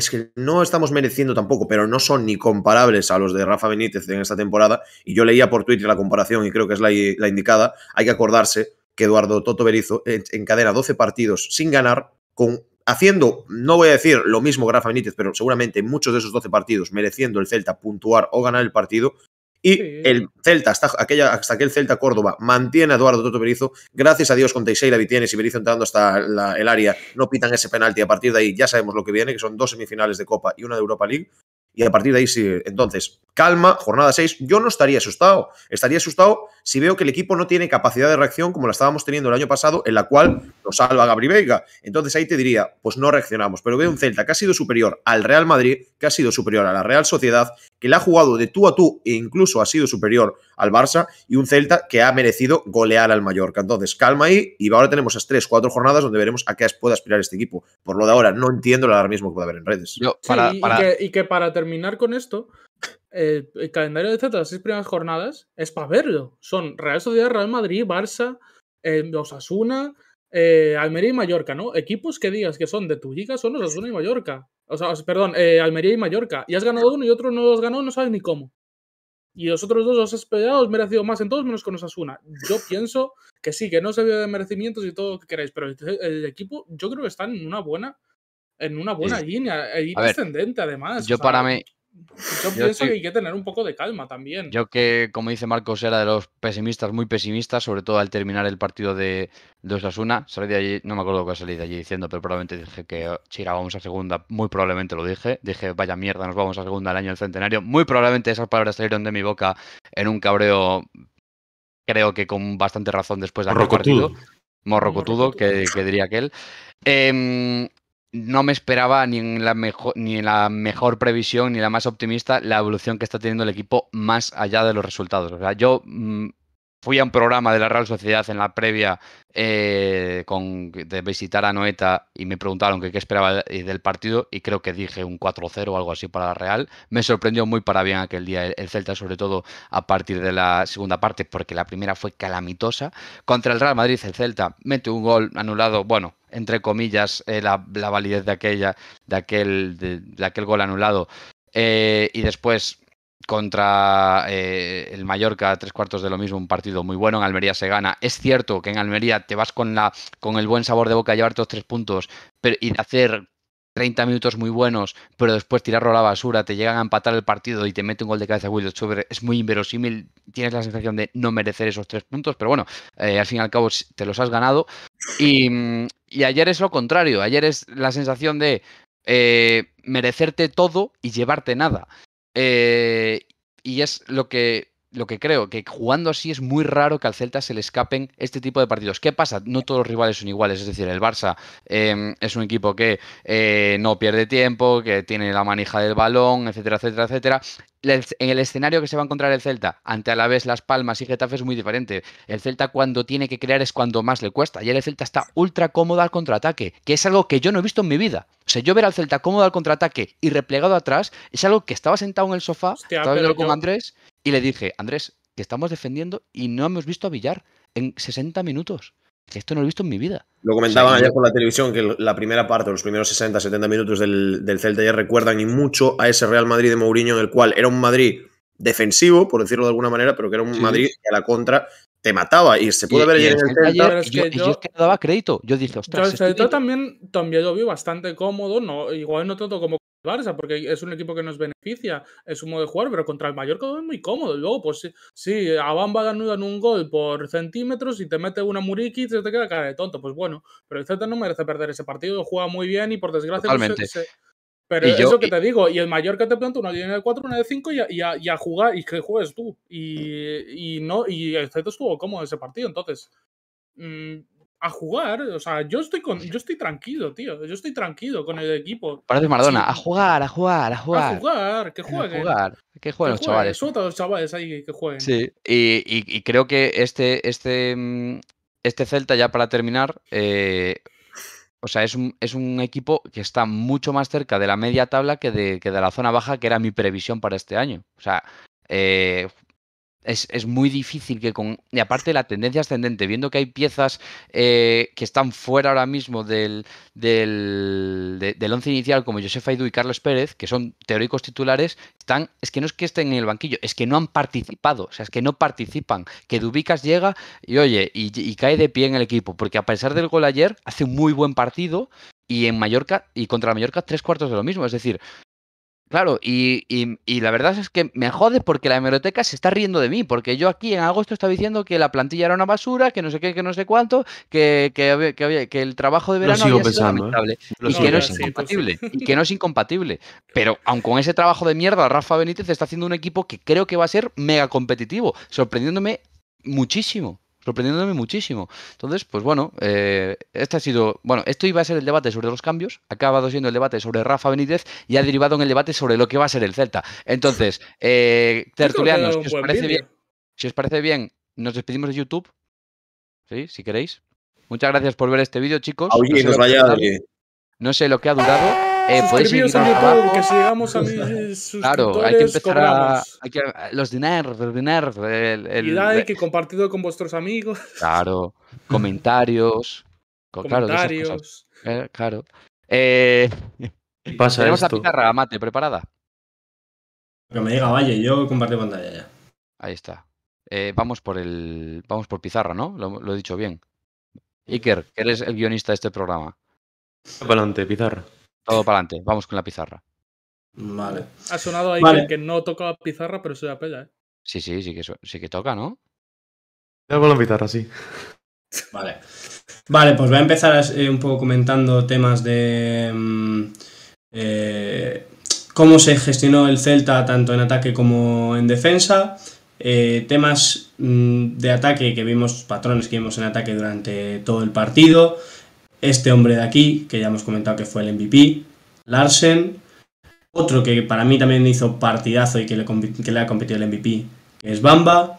[SPEAKER 6] es que no estamos mereciendo tampoco, pero no son ni comparables a los de Rafa Benítez en esta temporada. Y yo leía por Twitter la comparación y creo que es la, indicada. Hay que acordarse que Eduardo Toto Berizo encadena 12 partidos sin ganar, con, haciendo, no voy a decir lo mismo que Rafa Benítez, pero seguramente muchos de esos 12 partidos mereciendo el Celta puntuar o ganar el partido. Y el Celta, hasta, aquella, hasta aquel Celta Córdoba, mantiene a Eduardo Toto Berizo. Gracias a Dios con Teixeira, Vitienes y Berizo entrando hasta el área, no pitan ese penalti. A partir de ahí ya sabemos lo que viene, que son dos semifinales de Copa y una de Europa League. Y a partir de ahí sí. Entonces, calma, jornada 6. Yo no estaría asustado. Estaría asustado si veo que el equipo no tiene capacidad de reacción como la estábamos teniendo el año pasado, en la cual nos salva Gabri Veiga. Entonces ahí te diría, pues no reaccionamos. Pero veo un Celta que ha sido superior al Real Madrid, que ha sido superior a la Real Sociedad, que le ha jugado de tú a tú e incluso ha sido superior al Barça, y un Celta que ha merecido golear al Mallorca. Entonces, calma ahí, y ahora tenemos esas tres, cuatro jornadas donde veremos a qué puede aspirar este equipo. Por lo de ahora, no entiendo ahora mismo que puede haber en redes. y,
[SPEAKER 1] y que para terminar con esto, el, calendario de Z las seis primeras jornadas es para verlo. Son Real Sociedad, Real Madrid, Barça, eh, Osasuna, eh, Almería y Mallorca, ¿no? Equipos que digas que son de tu liga son Osasuna y Mallorca. O sea, perdón, eh, Almería y Mallorca. Y has ganado uno y otro no los ganó no sabes ni cómo. Y los otros dos los has peleado, os merecido más en todos menos con Osasuna. Yo pienso que sí, que no se vio de merecimientos y todo lo que queráis, pero el, equipo yo creo que está en una buena en una buena línea, ascendente además. Yo para, mí, yo, pienso que hay que tener un poco de calma también.
[SPEAKER 2] Yo que, como dice Marcos, era de los pesimistas, muy pesimistas, sobre todo al terminar el partido de, de Osasuna. Salí de allí, no me acuerdo qué salí de allí diciendo, pero probablemente dije que Chira, oh, vamos a segunda. Muy probablemente lo dije. Dije, vaya mierda, nos vamos a segunda el año del centenario. Muy probablemente esas palabras salieron de mi boca en un cabreo, creo que con bastante razón después de aquel partido. Morrocotudo, Que, que, diría aquel. Eh, no me esperaba ni en, la mejor, ni en la mejor previsión, ni la más optimista, la evolución que está teniendo el equipo más allá de los resultados. yo mm, fui a un programa de la Real Sociedad en la previa eh, de visitar a Noeta y me preguntaron qué esperaba del partido y creo que dije un 4-0 o algo así para la Real. Me sorprendió muy para bien aquel día el, Celta, sobre todo a partir de la segunda parte, porque la primera fue calamitosa. Contra el Real Madrid, el Celta mete un gol anulado, bueno, entre comillas, eh, la, validez de aquella, de aquel, de, aquel gol anulado. Eh, y después contra eh, el Mallorca, tres cuartos de lo mismo, un partido muy bueno. En Almería se gana. Es cierto que en Almería te vas con la con el buen sabor de boca a llevar estos tres puntos pero, y de hacer 30 minutos muy buenos, pero después tirarlo a la basura, te llegan a empatar el partido y te mete un gol de cabeza a Will Chuber, es muy inverosímil, tienes la sensación de no merecer esos tres puntos, pero bueno, eh, al fin y al cabo te los has ganado. Mm, y, ayer es lo contrario, ayer es la sensación de eh, merecerte todo y llevarte nada. Eh, y es lo que lo que creo, que jugando así es muy raro que al Celta se le escapen este tipo de partidos. ¿Qué pasa? No todos los rivales son iguales, es decir, el Barça em, es un equipo que eh, no pierde tiempo, que tiene la manija del balón, etcétera, etcétera, etcétera. En el escenario que se va a encontrar el Celta ante a la vez Las Palmas y Getafe es muy diferente. El Celta cuando tiene que crear es cuando más le cuesta. Y el Celta está ultra cómodo al contraataque, que es algo que yo no he visto en mi vida. O sea, yo ver al Celta cómodo al contraataque y replegado atrás es algo que estaba sentado en el sofá, estaba viendo con Andrés y le dije, Andrés, que estamos defendiendo y no hemos visto a Villar en 60 minutos. esto no lo he visto en mi vida.
[SPEAKER 6] Lo comentaban ayer por la televisión que la primera parte, los primeros 60, 70 minutos del, del Celta ayer recuerdan y mucho a ese Real Madrid de Mourinho en el cual era un Madrid defensivo, por decirlo de alguna manera, pero que era un Madrid que a la contra te mataba y se pudo ver ayer en el Celta.
[SPEAKER 2] Y
[SPEAKER 1] yo, es que no daba crédito. Yo dije, ostras. Pero el este también, también lo vi bastante cómodo, no, igual no tanto como Barça, porque es un equipo que nos beneficia, es un modo de jugar, pero contra el Mallorca es muy cómodo. luego, pues sí, sí a Bamba en un gol por centímetros y te mete una Muriqui y te queda cara de tonto. Pues bueno, pero el Celta no merece perder ese partido, juega muy bien y por desgracia... Totalmente. Se, Pero eso que te digo, y el Mallorca te plantea una línea de 4, una de 5 y, a, jugar, y que juegues tú. Y, no, y el Z estuvo cómodo ese partido, entonces... Mm, a jugar. O sea, yo estoy con, yo estoy tranquilo, tío. Yo estoy tranquilo con el equipo. Parece Maradona,
[SPEAKER 2] a jugar, a jugar, a jugar. A jugar, que jueguen. A jugar.
[SPEAKER 1] Que jueguen los chavales. Suelta los chavales ahí que jueguen. Sí,
[SPEAKER 2] y, creo que este, este, mm, este Celta, ya para terminar, eh, o sea, es un, es un, equipo que está mucho más cerca de la media tabla que de, que de la zona baja, que era mi previsión para este año. O sea, eh, es, muy difícil que con. Y aparte la tendencia ascendente, viendo que hay piezas eh, que están fuera ahora mismo del, del, del once inicial, como Josef Aidú y Carlos Pérez, que son teóricos titulares, están. Es que no es que estén en el banquillo, es que no han participado. O sea, es que no participan. Que Dubicas llega y oye, y, y cae de pie en el equipo. Porque a pesar del gol ayer, hace un muy buen partido. Y en Mallorca, y contra Mallorca, tres cuartos de lo mismo. Es decir, Claro, y, la verdad es que me jode porque la hemeroteca se está riendo de mí, porque yo aquí en agosto estaba diciendo que la plantilla era una basura, que no sé qué, que no sé cuánto, que, que, que, el trabajo de verano había sido ¿eh? lamentable, y que no es incompatible, y que no es incompatible. Pero aun con ese trabajo de mierda, Rafa Benítez está haciendo un equipo que creo que va a ser mega competitivo, sorprendiéndome muchísimo sorprendiéndome muchísimo. Entonces, pues bueno, eh, este ha sido, bueno, esto iba a ser el debate sobre los cambios, ha acabado siendo el debate sobre Rafa Benítez y ha derivado en el debate sobre lo que va a ser el Celta. Entonces, eh, tertulianos, si os, parece bien, nos despedimos de YouTube, ¿sí? Si queréis. Muchas gracias por ver este vídeo, chicos. no sé lo que ha durado. Eh,
[SPEAKER 1] claro, hay que empezar a, eh,
[SPEAKER 2] Los dineros, los dinero El, el, y like,
[SPEAKER 1] compartido con vuestros amigos.
[SPEAKER 2] Claro, comentarios. comentarios. Claro, tenemos la pizarra, mate, preparada. Que me diga, vaya, yo comparto pantalla ya. Ahí está. Eh, vamos por el. Vamos por pizarra, ¿no? Lo, he dicho bien. Iker, que eres el guionista de este programa. adelante, pizarra. Todo para adelante, vamos con la pizarra.
[SPEAKER 5] Vale.
[SPEAKER 1] Ha sonado ahí que, no toca la pizarra, pero se ya pega, ¿eh?
[SPEAKER 2] Sí,
[SPEAKER 5] sí, sí que, sí que toca, ¿no? Yo con la pizarra, sí. Vale. Vale, pues voy a empezar eh, un poco comentando temas de mm, eh, cómo se gestionó el Celta tanto en ataque como en defensa. Eh, temas mm, de ataque que vimos, patrones que vimos en ataque durante todo el partido este hombre de aquí, que ya hemos comentado que fue el MVP, Larsen, otro que para mí también hizo partidazo y que le, ha competido el MVP, es Bamba,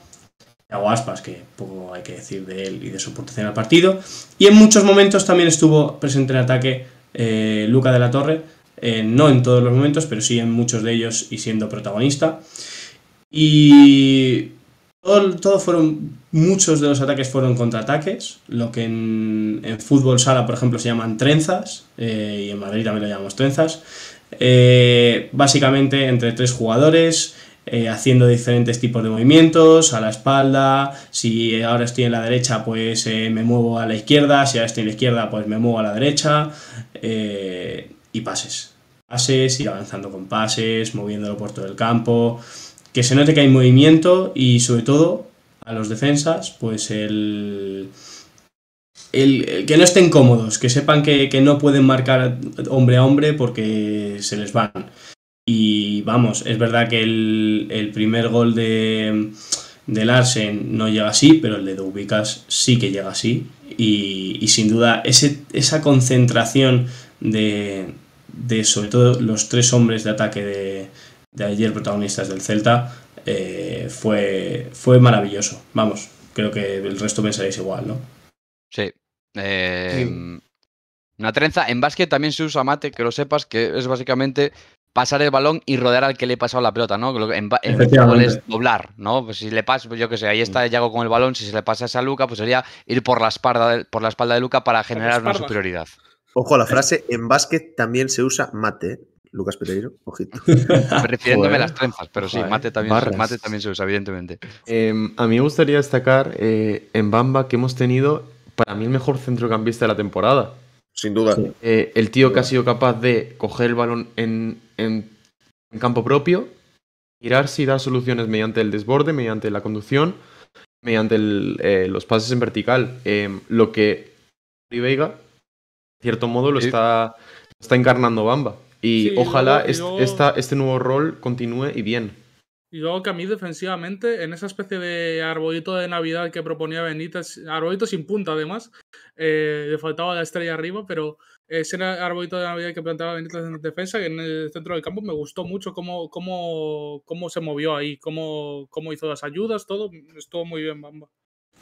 [SPEAKER 5] Ya que poco hay que decir de él y de su aportación al partido, y en muchos momentos también estuvo presente en ataque eh, Luca de la Torre, eh, no en todos los momentos, pero sí en muchos de ellos y siendo protagonista. Y todos fueron, muchos de los ataques fueron contraataques, lo que en, fútbol sala, por ejemplo, se llaman trenzas, eh, y en Madrid también lo llamamos trenzas. Eh, básicamente entre tres jugadores, eh, haciendo diferentes tipos de movimientos, a la espalda, si ahora estoy en la derecha pues me muevo a la izquierda, si ahora estoy en la izquierda pues me muevo a la derecha y pases. Pases, y avanzando con pases, moviéndolo por todo el campo, que se note que hay movimiento y sobre todo a los defensas, pues el, el, que no estén cómodos, que sepan que, no pueden marcar hombre a hombre porque se les van. Y vamos, es verdad que el, primer gol de, Larsen no llega así, pero el de Dubicas sí que llega así. Y, sin duda ese, esa concentración de, de sobre todo los tres hombres de ataque de, de ayer protagonistas del Celta eh, fue, fue maravilloso. Vamos, creo que el resto pensaréis igual, ¿no? Sí. Em, una trenza. En básquet también se usa mate, que
[SPEAKER 2] lo sepas, que es básicamente pasar el balón y rodear al que le he pasado la pelota, ¿no? En, en fútbol es doblar, ¿no? Pues si le pasa pues yo qué sé, ahí está mm. Yago con el balón, si se le pasa a Luca, pues sería ir por la espalda por la espalda de Luca para generar una superioridad.
[SPEAKER 6] Ojo, la frase en básquet también se usa mate. Lucas Pereiro, ojito. Refiriéndome las trenzas, pero sí, mate, también,
[SPEAKER 2] mate también se usa, evidentemente.
[SPEAKER 4] Em, a mí me gustaría destacar eh, en Bamba que hemos tenido, para mí, el mejor centrocampista de la temporada. Sin duda. Eh, el tío que ha sido capaz de coger el balón en, campo propio, girarse y dar soluciones mediante el desborde, mediante la conducción, mediante eh, los pases en vertical. Em, lo que Veiga, en cierto modo, lo está, está encarnando Bamba. Y ojalá este nuevo rol continúe y bien.
[SPEAKER 1] Y luego que a mí defensivamente, en esa especie de arbolito de Navidad que proponía Benítez, arbolito sin punta además, eh, le faltaba la estrella arriba, pero ese arbolito de Navidad que planteaba Benítez en defensa, que en el centro del campo me gustó mucho cómo, cómo, cómo se movió ahí, cómo, cómo hizo las ayudas, todo, estuvo muy bien, Bamba.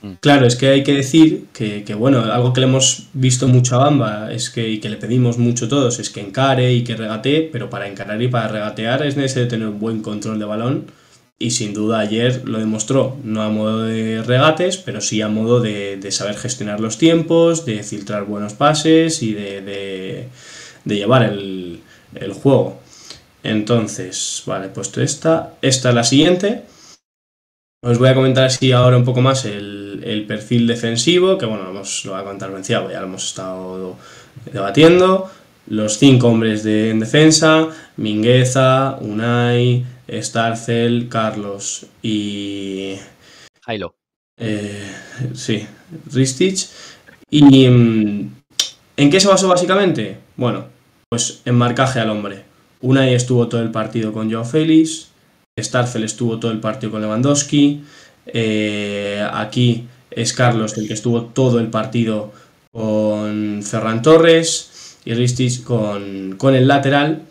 [SPEAKER 5] Mm. Claro, es que hay que decir que, bueno, algo que le hemos visto mucho a Bamba es que, y que le pedimos mucho todos es que encare y que regatee, pero para encarar y para regatear es necesario tener un buen control de balón y sin duda ayer lo demostró, no a modo de regates, pero sí a modo de, saber gestionar los tiempos, de filtrar buenos pases y de, llevar el, juego. Entonces, vale, puesto esta, esta es la siguiente. Os voy a comentar así ahora un poco más el, el, perfil defensivo, que bueno, lo, hemos, lo va a contar ya lo hemos estado debatiendo, los cinco hombres de, en defensa, Mingueza, Unai, Starcel, Carlos y... Jailo. Eh, sí, Ristich. ¿Y mm, en qué se basó básicamente? Bueno, pues en marcaje al hombre. Unai estuvo todo el partido con Joao Félix, Starcel estuvo todo el partido con Lewandowski, eh, aquí es Carlos el que estuvo todo el partido con Ferran Torres y Ristis con, el lateral.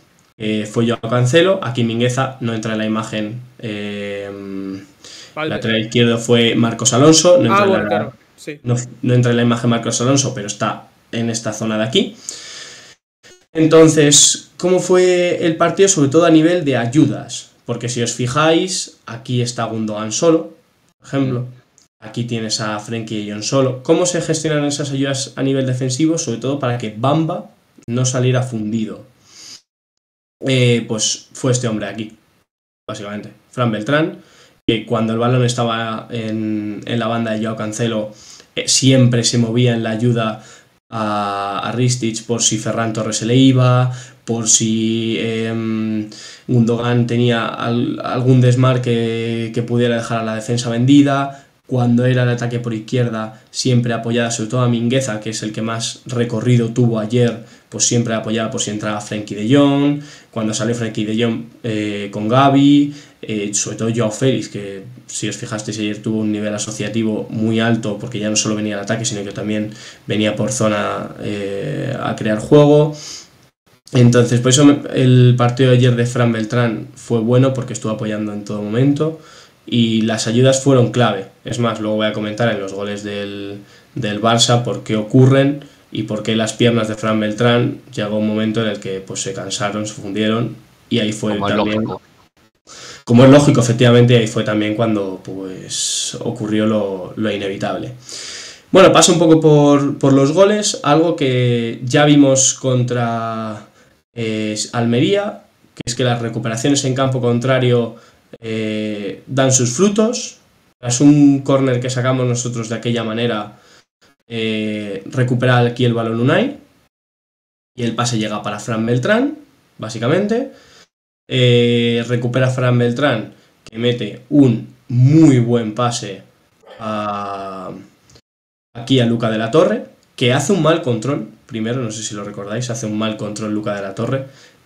[SPEAKER 5] fue yo a Cancelo. Aquí Mingueza no entra en la imagen. Eh, Lateral izquierdo fue Marcos Alonso. No ah, entra, en la, no entra en la imagen Marcos Alonso, pero está en esta zona de aquí. Entonces, ¿cómo fue el partido? Sobre todo a nivel de ayudas. Porque si os fijáis, aquí está Gundogan solo, por ejemplo. Aquí tienes a Frenkie y John Solo. ¿Cómo se gestionan esas ayudas a nivel defensivo? Sobre todo para que Bamba no saliera fundido. Eh, pues fue este hombre aquí, básicamente. Fran Beltrán, que cuando el balón estaba en, la banda de Joao Cancelo, eh, siempre se movía en la ayuda a, por si Ferran Torres se le iba, por si eh, Gundogan tenía algún desmarque que pudiera dejar a la defensa vendida. Cuando era el ataque por izquierda, siempre apoyada, sobre todo a Mingueza, que es el que más recorrido tuvo ayer, pues siempre apoyaba por si entraba Frenkie de Jong. Cuando sale Frenkie de Jong eh, con Gaby, eh, sobre todo Joao Félix, que si os fijasteis ayer tuvo un nivel asociativo muy alto porque ya no solo venía al ataque, sino que también venía por zona eh, a crear juego. Entonces, por eso el partido de ayer de Fran Beltrán fue bueno porque estuvo apoyando en todo momento y las ayudas fueron clave. Es más, luego voy a comentar en los goles del, del Barça por qué ocurren y por qué las piernas de Fran Beltrán llegó un momento en el que pues, se cansaron, se fundieron y ahí fue también... Como es lógico, efectivamente, ahí fue también cuando pues, ocurrió lo, inevitable. Bueno, paso un poco por, los goles, algo que ya vimos contra eh, Almería, que es que las recuperaciones en campo contrario eh, dan sus frutos. Tras un córner que sacamos nosotros de aquella manera, recuperar eh, recupera aquí el balón Unai y el pase llega para Fran Beltrán, básicamente. Eh, recupera Fran Beltrán, que mete un muy buen pase aquí a Luca de la Torre, que hace un mal control, primero, no sé si lo recordáis, hace un mal control Luca de la Torre,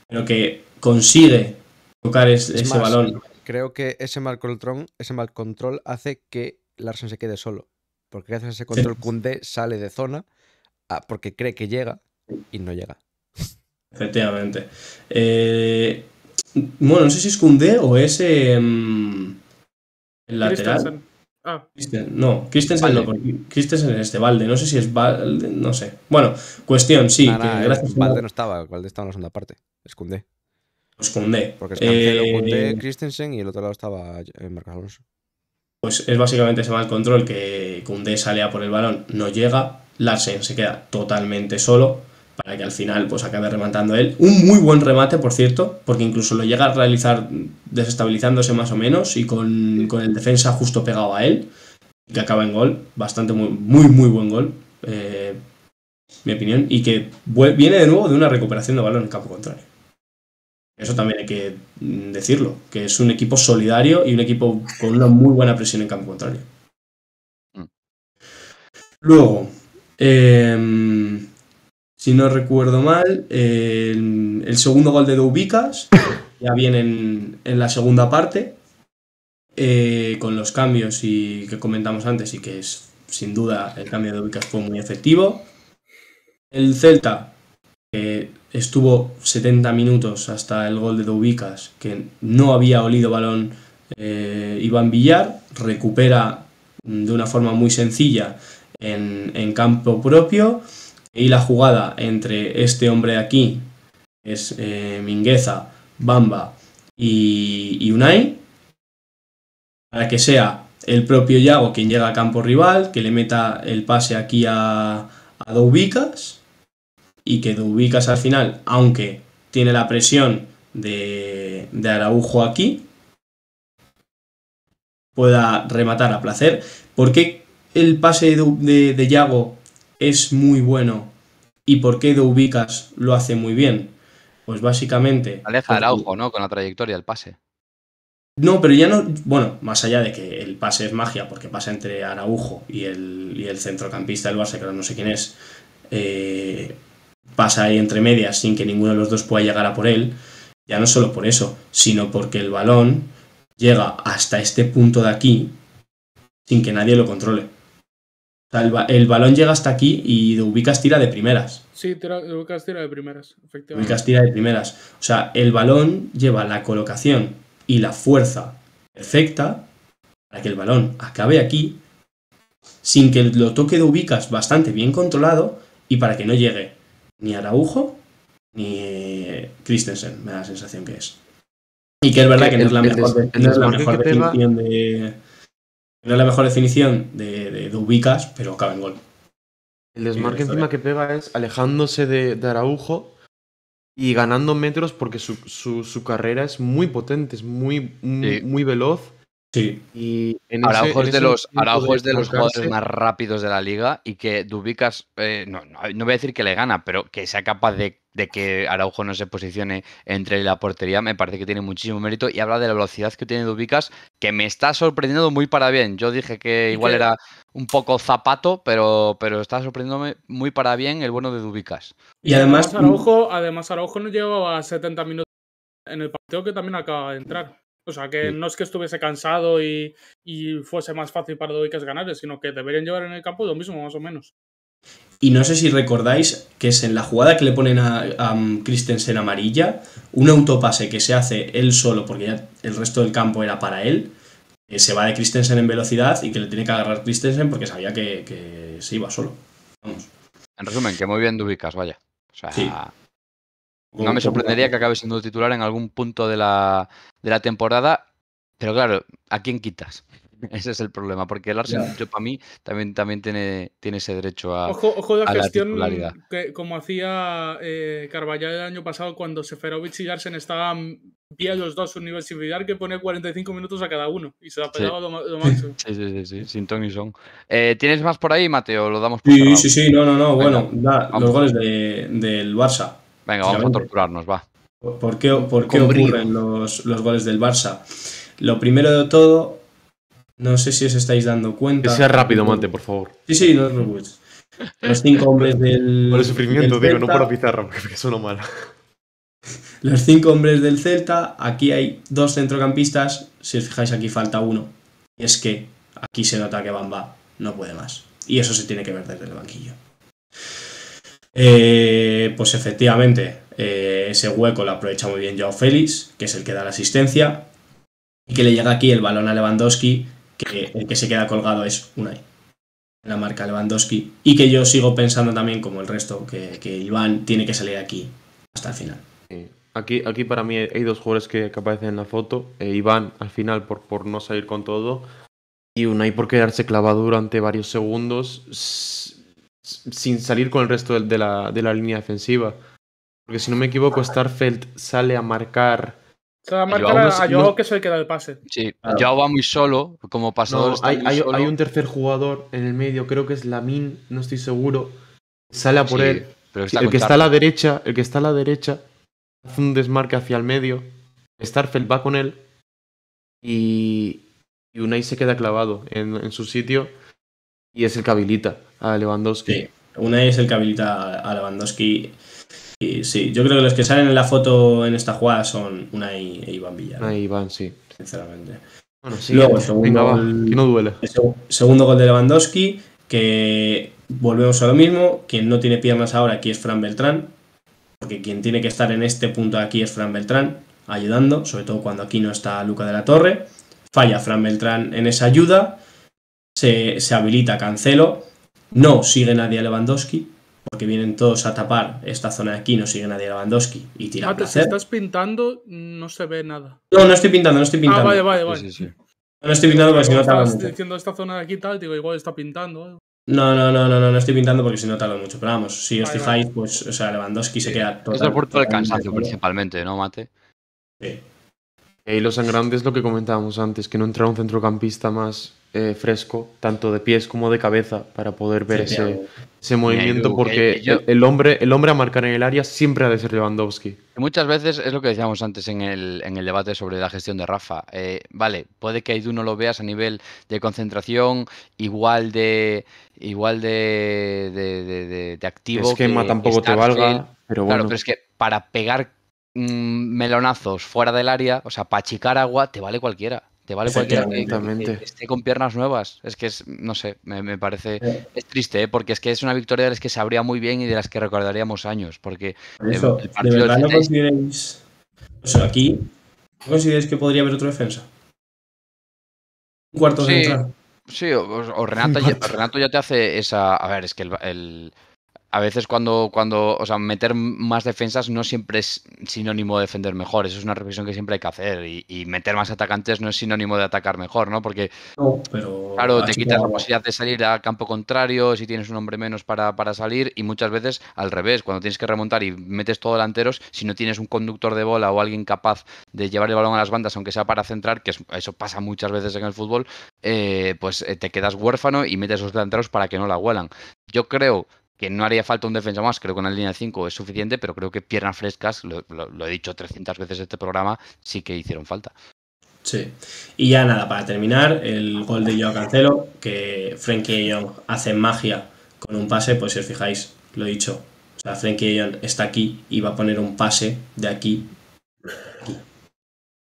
[SPEAKER 5] pero que consigue tocar ese balón.
[SPEAKER 3] Creo que ese mal, control, ese mal control hace que Larsen se quede solo, porque hace ese control Kunde sale de zona ah, porque cree que llega y no llega.
[SPEAKER 5] Efectivamente. Eh, bueno, no sé si es Koundé o es em, el lateral. Christensen. Ah. No, Kristensen. es este, Balde, No sé si es Balde, no sé. Bueno, cuestión, sí. Nah, que Valde no estaba, Valde estaba en la segunda
[SPEAKER 3] parte. Es Koundé. Es Porque es que eh,
[SPEAKER 5] Christensen y el otro lado estaba eh, Marcos Alonso. Pues es básicamente ese mal control que Koundé sale a por el balón, no llega, Larsen se queda totalmente solo para que al final pues acabe rematando él. Un muy buen remate, por cierto, porque incluso lo llega a realizar desestabilizándose más o menos y con, el defensa justo pegado a él, que acaba en gol, bastante muy, muy, muy buen gol, eh, mi opinión, y que viene de nuevo de una recuperación de balón en campo contrario. Eso también hay que mm, decirlo, que es un equipo solidario y un equipo con una muy buena presión en campo contrario. Mm. Luego, em, si no recuerdo mal, el, segundo gol de Doubicas, ya viene en, la segunda parte, eh, con los cambios que comentamos antes y que es sin duda el cambio de Doubicas fue muy efectivo. El Celta estuvo 70 minutos hasta el gol de Doubicas, que no había olido balón eh, Iván Villar, recupera de una forma muy sencilla en, en campo propio y la jugada entre este hombre aquí, es eh, Mingueza, Bamba y, Unai, para que sea el propio Yago quien llega al campo rival, que le meta el pase aquí a, a Doubicas y que Doubicas al final, aunque tiene la presión de, de Araujo aquí, pueda rematar a placer. porque el pase de Yago es muy bueno. ¿Y por qué de Ubicas lo hace muy bien? Pues básicamente. Aleja a Araujo
[SPEAKER 2] ¿no? Con la trayectoria, del pase.
[SPEAKER 5] No, pero ya no. Bueno, más allá de que el pase es magia, porque pasa entre Araujo y el, y el centrocampista del Barça, que no sé quién es, eh, pasa ahí entre medias sin que ninguno de los dos pueda llegar a por él. Ya no solo por eso, sino porque el balón llega hasta este punto de aquí sin que nadie lo controle el, balón llega hasta aquí y de ubicas tira de primeras.
[SPEAKER 1] Sí, tira, de ubicas tira de primeras, efectivamente. Ubicas
[SPEAKER 5] tira de primeras. O sea, el balón lleva la colocación y la fuerza perfecta para que el balón acabe aquí sin que lo toque de ubicas bastante bien controlado y para que no llegue ni Araujo ni eh, Christensen, me da la sensación que es. Y que es verdad que no es la mejor definición de no es la mejor definición de, ubicas, pero acaba en gol.
[SPEAKER 4] El desmarque encima que pega es alejándose de, Araujo y ganando metros porque su, carrera es muy potente, es muy, muy veloz Sí. Y Araujo es de los, Araujo de los jugadores más
[SPEAKER 2] rápidos de la liga y que Dubicas, eh, no, voy a decir que le gana, pero que sea capaz de, que Araujo no se posicione entre la portería, me parece que tiene muchísimo mérito. Y habla de la velocidad que tiene Dubicas, que me está sorprendiendo muy para bien. Yo dije que igual era un poco zapato, pero, pero está sorprendiéndome muy para bien el bueno de Dubicas. Y además mm,
[SPEAKER 1] Araujo, además Araujo no llevaba 70 minutos en el partido que también acaba de entrar. O sea, que no es que estuviese cansado y, fuese más fácil para Dubíquez ganar, sino que deberían llevar en el campo lo mismo, más o menos.
[SPEAKER 5] Y no sé si recordáis que es en la jugada que le ponen a, mm, Christensen amarilla, un autopase que se hace él solo, porque ya el resto del campo era para él, eh, se va de Christensen en velocidad y que le tiene que agarrar Christensen porque sabía que, se iba solo. Vamos. En resumen, que muy bien Dubíquez, vaya. O sea, sí. No me
[SPEAKER 2] sorprendería que acabe siendo titular en algún punto de la, de la temporada, pero claro, ¿a quién quitas? Ese es el problema, porque el Arsenal, yo para mí, también, también tiene, tiene ese derecho
[SPEAKER 1] a. Ojo, ojo la gestión como hacía eh, el año pasado, cuando Seferovic y Garsen estaban bien los dos nivel similar, que pone 45 minutos a cada uno y se la pegaba sí.
[SPEAKER 2] sí, sí, sí, sí, sin ton y son. Eh, ¿Tienes más por ahí, Mateo? ¿Lo damos por Sí, sí, sí, no, no, no. bueno, los goles
[SPEAKER 5] de, del Barça. Venga, vamos a torturarnos, va. ¿Por qué, por ocurren los, goles del Barça? Lo primero de todo, no sé si os estáis dando cuenta. Que sea rápido, Mante, por favor. Sí, sí, no os preocupéis. Los cinco hombres del. el sufrimiento, digo, no por la pizarra, porque suena mal. Los cinco hombres del Celta, aquí hay dos centrocampistas. Si os fijáis, aquí falta uno. Y es que aquí se nota que Bamba no puede más. Y eso se tiene que ver desde el banquillo. Eh, pues efectivamente, eh, ese hueco lo aprovecha muy bien Joao Félix, que es el que da la asistencia, y que le llega aquí el balón a Lewandowski, que el que se queda colgado es Unai, la marca Lewandowski, y que yo sigo pensando también, como el resto, que, Iván tiene que salir aquí hasta el final.
[SPEAKER 4] Aquí, aquí para mí hay dos jugadores que, aparecen en la foto, eh, Iván al final por, por no salir con todo, y Unai por quedarse clavado durante varios segundos sin salir con el resto de la, de la línea defensiva. Porque si no me equivoco, Starfeld sale a marcar.
[SPEAKER 1] Yo a que soy el que da el pase. Sí, ah.
[SPEAKER 4] va muy
[SPEAKER 2] solo, como pasador. hay, un
[SPEAKER 4] tercer jugador en el medio, creo que es Lamin, no estoy seguro. Sale a por él. el que está a la derecha, el que está a la derecha, hace un desmarque hacia el medio. Starfeld va con él. Y. Y Unai se queda clavado en su sitio y es el que habilita a Lewandowski.
[SPEAKER 5] Sí, una es el que habilita a Lewandowski. sí, yo creo que los que salen en la foto en esta jugada son una Y e Iván Villar. E Iván, sí. Sinceramente. Bueno, segundo, gol, no duele. segundo gol de Lewandowski, que volvemos a lo mismo. Quien no tiene piernas ahora aquí es Fran Beltrán, porque quien tiene que estar en este punto aquí es Fran Beltrán, ayudando, sobre todo cuando aquí no está Luca de la Torre. Falla Fran Beltrán en esa ayuda se, se habilita Cancelo, no sigue nadie a Lewandowski, porque vienen todos a tapar esta zona de aquí, no sigue nadie a Lewandowski y tira ah, placer. Si estás
[SPEAKER 1] pintando, no se ve nada. No, no estoy pintando, no estoy ah, pintando. Ah, vale, vale, vale. No estoy pintando porque si no hablo mucho. diciendo esta zona de aquí tal, digo, igual está pintando.
[SPEAKER 5] No, no, no, no, no, no estoy pintando porque si no tardo mucho. Pero vamos, si os fijáis, pues, o sea, Lewandowski se queda todo. Es el puerto del cansancio principalmente, ¿no, Mate? Sí.
[SPEAKER 4] Eh, y los sangrantes, lo que comentábamos antes, que no entra un centrocampista más eh, fresco, tanto de pies como de cabeza, para poder ver ese, movimiento, porque el, hombre, el hombre a marcar en el área siempre ha de ser Lewandowski.
[SPEAKER 2] Muchas veces es lo que decíamos antes en el, en el debate sobre la gestión de Rafa. Eh, vale, puede que Aidu no lo veas a nivel de concentración, igual de igual de, de, activo. Esquema que tampoco te valga, pero bueno. Claro, pero es que para pegar mm, melonazos fuera del área, o sea, para achicar agua, te vale cualquiera. Te vale cualquiera esté con piernas nuevas. Es que es, no sé, me, parece. Es triste, ¿eh? porque es que es una victoria de las que se muy bien y de las que recordaríamos años. Porque eh, eso, de verdad no consideréis.
[SPEAKER 5] O sea, aquí, ¿no consideráis que podría haber otra defensa?
[SPEAKER 2] Un cuarto sí, central. Sí, o, Renato, ya, Renato, ya, te hace esa. A ver, es que el a veces cuando, cuando, o sea, meter más defensas no siempre es sinónimo de defender mejor. Eso es una reflexión que siempre hay que hacer. Y, meter más atacantes no es sinónimo de atacar mejor, ¿no? Porque, claro, te quitas la posibilidad de salir al campo contrario, si tienes un hombre menos para, salir, y muchas veces al revés, cuando tienes que remontar y metes todo delanteros, si no tienes un conductor de bola o alguien capaz de llevar el balón a las bandas, aunque sea para centrar, que eso pasa muchas veces en el fútbol, eh, pues eh, te quedas huérfano y metes los delanteros para que no la huelan. Yo creo que no haría falta un defensa más, creo que una línea 5 es suficiente, pero creo que piernas frescas, lo, he dicho 300 veces en este programa, sí que hicieron falta.
[SPEAKER 5] Sí. Y ya nada, para terminar, el gol de Joao Cancelo, que Frenkie Young hace magia con un pase, pues si os fijáis, lo he dicho. O sea, Frenkie Young está aquí y va a poner un pase de aquí.
[SPEAKER 2] aquí.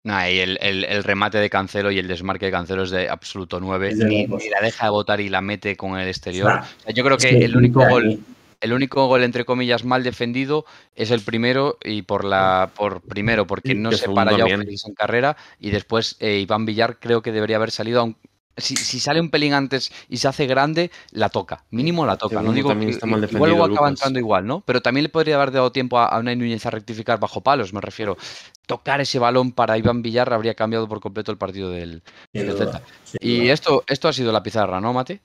[SPEAKER 2] Nah, y el, el, remate de Cancelo y el desmarque de Cancelo es de absoluto 9. y la deja de votar y la mete con el exterior. Yo creo que, el único gol el único gol entre comillas mal defendido es el primero y por la por primero porque no se para ya en carrera y después eh, Iván Villar creo que debería haber salido a un si, sale un pelín antes y se hace grande, la toca. Mínimo la toca. No digo que está mal igual igual, ¿no? Pero también le podría haber dado tiempo a, una Núñez a rectificar bajo palos, me refiero. Tocar ese balón para Iván Villar habría cambiado por completo el partido del, Y esto, esto ha sido la pizarra, ¿no, Mate?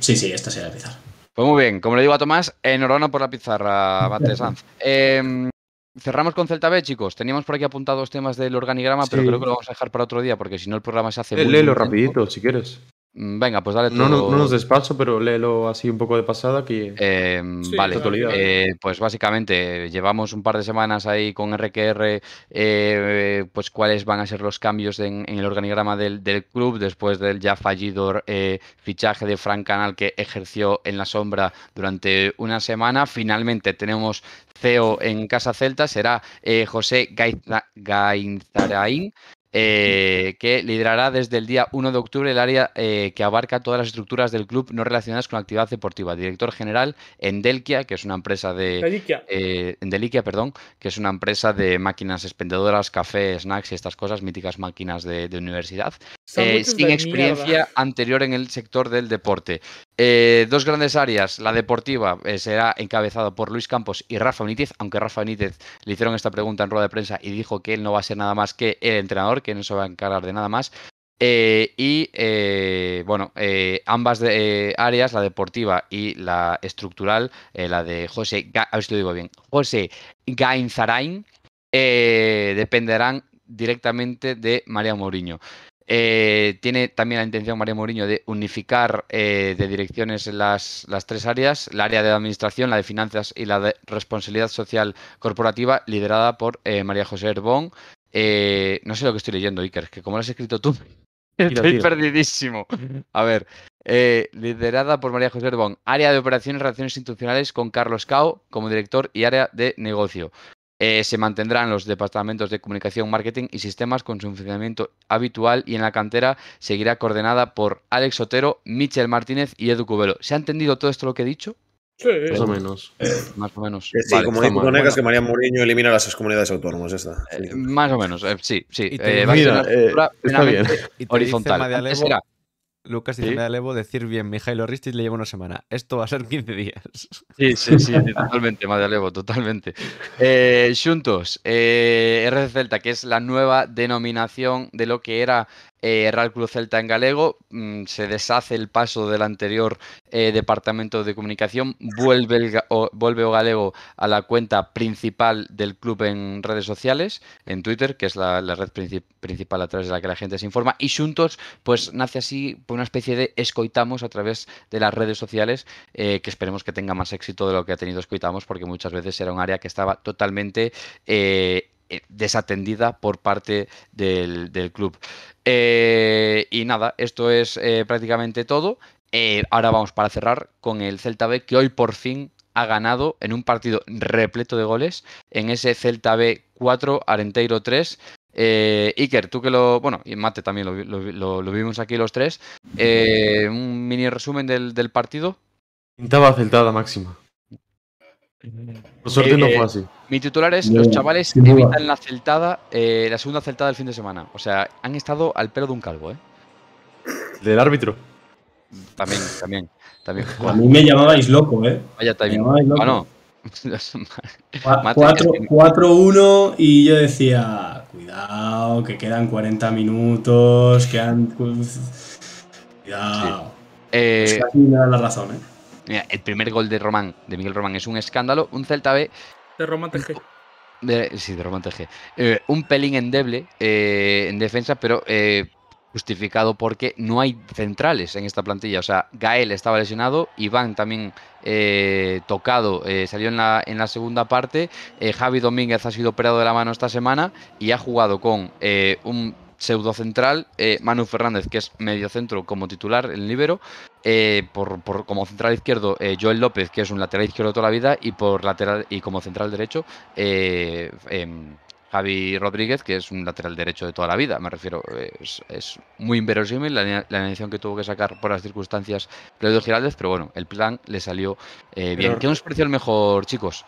[SPEAKER 2] Sí,
[SPEAKER 5] sí, esta ha sido la pizarra.
[SPEAKER 2] Pues muy bien, como le digo a Tomás, enhorabuena por la pizarra, Mate Sanz. Cerramos con Celta B, chicos. Teníamos por aquí apuntados temas del organigrama, pero creo que lo vamos a dejar para otro día, porque si no el programa se hace... Eh, léelo rapidito, si quieres. Mm, venga, pues dale. No, no, nos despacho, pero léelo así un poco de pasada. Que... Em, vale, eh, pues básicamente llevamos un par de semanas ahí con RQR, eh, pues cuáles van a ser los cambios en, el organigrama del, club después del ya fallido eh, fichaje de Frank Canal que ejerció en la sombra durante una semana. Finalmente tenemos CEO en Casa Celta, será José Gainzaraín. Eh, que liderará desde el día 1 de octubre el área eh, que abarca todas las estructuras del club no relacionadas con actividad deportiva. Director general en Delkia, que es una empresa de. Eh, en perdón, que es una empresa de máquinas expendedoras, café, snacks y estas cosas, míticas máquinas de, universidad. sin experiencia anterior en el sector del deporte. Eh, dos grandes áreas. La deportiva eh, será encabezado por Luis Campos y Rafa Benítez, aunque Rafa Benítez le hicieron esta pregunta en rueda de prensa y dijo que él no va a ser nada más que el entrenador, que no se va a encargar de nada más. Eh, y bueno, ambas áreas, la deportiva y la estructural, la de José, digo bien, José Gainzarain, dependerán directamente de María Mourinho. Eh, tiene también la intención María Mourinho de unificar eh, de direcciones las, las, tres áreas, la área de administración, la de finanzas y la de responsabilidad social corporativa, liderada por eh, María José Herbón. no sé lo que estoy leyendo, Iker, que como lo has escrito tú, Estoy perdidísimo. A ver, liderada por María José Herbón, área de operaciones y relaciones institucionales con Carlos Cao como director y área de negocio. Eh, se mantendrán los departamentos de comunicación, marketing y sistemas con su funcionamiento habitual y en la cantera seguirá coordinada por Alex Otero, Michel Martínez y Edu Cubelo. ¿Se ha entendido todo esto lo que he dicho? Sí.
[SPEAKER 1] Más o menos.
[SPEAKER 6] Eh, más o menos. Eh, sí, como dijo Conecas que María Mourinho elimina las comunidades autónomas. Esta. más o menos, sí, sí. mira, horizontal.
[SPEAKER 3] Lucas dice, me decir bien, Mijailo Ristis le lleva una semana. Esto va a ser 15 días.
[SPEAKER 2] Sí, sí, sí, totalmente, me alevo, totalmente. Eh, Juntos, eh, RC Celta, que es la nueva denominación de lo que era eh, Real Club Celta en galego, mm, se deshace el paso del anterior eh, departamento de comunicación, vuelve, el, o, vuelve o galego a la cuenta principal del club en redes sociales, en Twitter, que es la, red principal a través de la que la gente se informa, y Juntos, pues nace así por una especie de escoitamos a través de las redes sociales, eh, que esperemos que tenga más éxito de lo que ha tenido escoitamos, porque muchas veces era un área que estaba totalmente eh, eh, desatendida por parte del, club. Eh, y nada, esto es eh, prácticamente todo. ahora vamos para cerrar con el Celta B que hoy por fin ha ganado en un partido repleto de goles en ese Celta B 4, Arenteiro 3. Iker, tú que lo. Bueno, y Mate también lo, vimos aquí los tres. un mini resumen del, partido. Pintaba Celtada máxima. Por suerte no fue así. Eh, mi titular es: Los chavales evitan la celtada, eh, la segunda celtada del fin de semana. O sea, han estado al pelo de un calvo, ¿eh? Del árbitro. También, también. también. A mí me llamabais loco, ¿eh? Vaya también. no.
[SPEAKER 5] 4-1 y yo decía, cuidado, que quedan 40 minutos, que Cuidado. casi eh, me da la razón, ¿eh?
[SPEAKER 2] el primer gol de Román, de Miguel Román, es un escándalo. Un Celta B. De Román TG. sí, de Román TG. Eh, un pelín endeble eh, en defensa, pero eh, justificado porque no hay centrales en esta plantilla. O sea, Gael estaba lesionado, Iván también tocado, salió en la, en la segunda parte. Javi Domínguez ha sido operado de la mano esta semana y ha jugado con un pseudo central, Manu Fernández, que es medio como titular en libero, eh, por, como central izquierdo eh, Joel López, que es un lateral izquierdo de toda la vida, y por lateral y como central derecho eh, em, Javi Rodríguez, que es un lateral derecho de toda la vida. Me refiero, es, muy inverosímil la, la que tuvo que sacar por las circunstancias Claudio Giraldez, pero bueno, el plan le salió bien. ¿Qué nos pareció el mejor, chicos?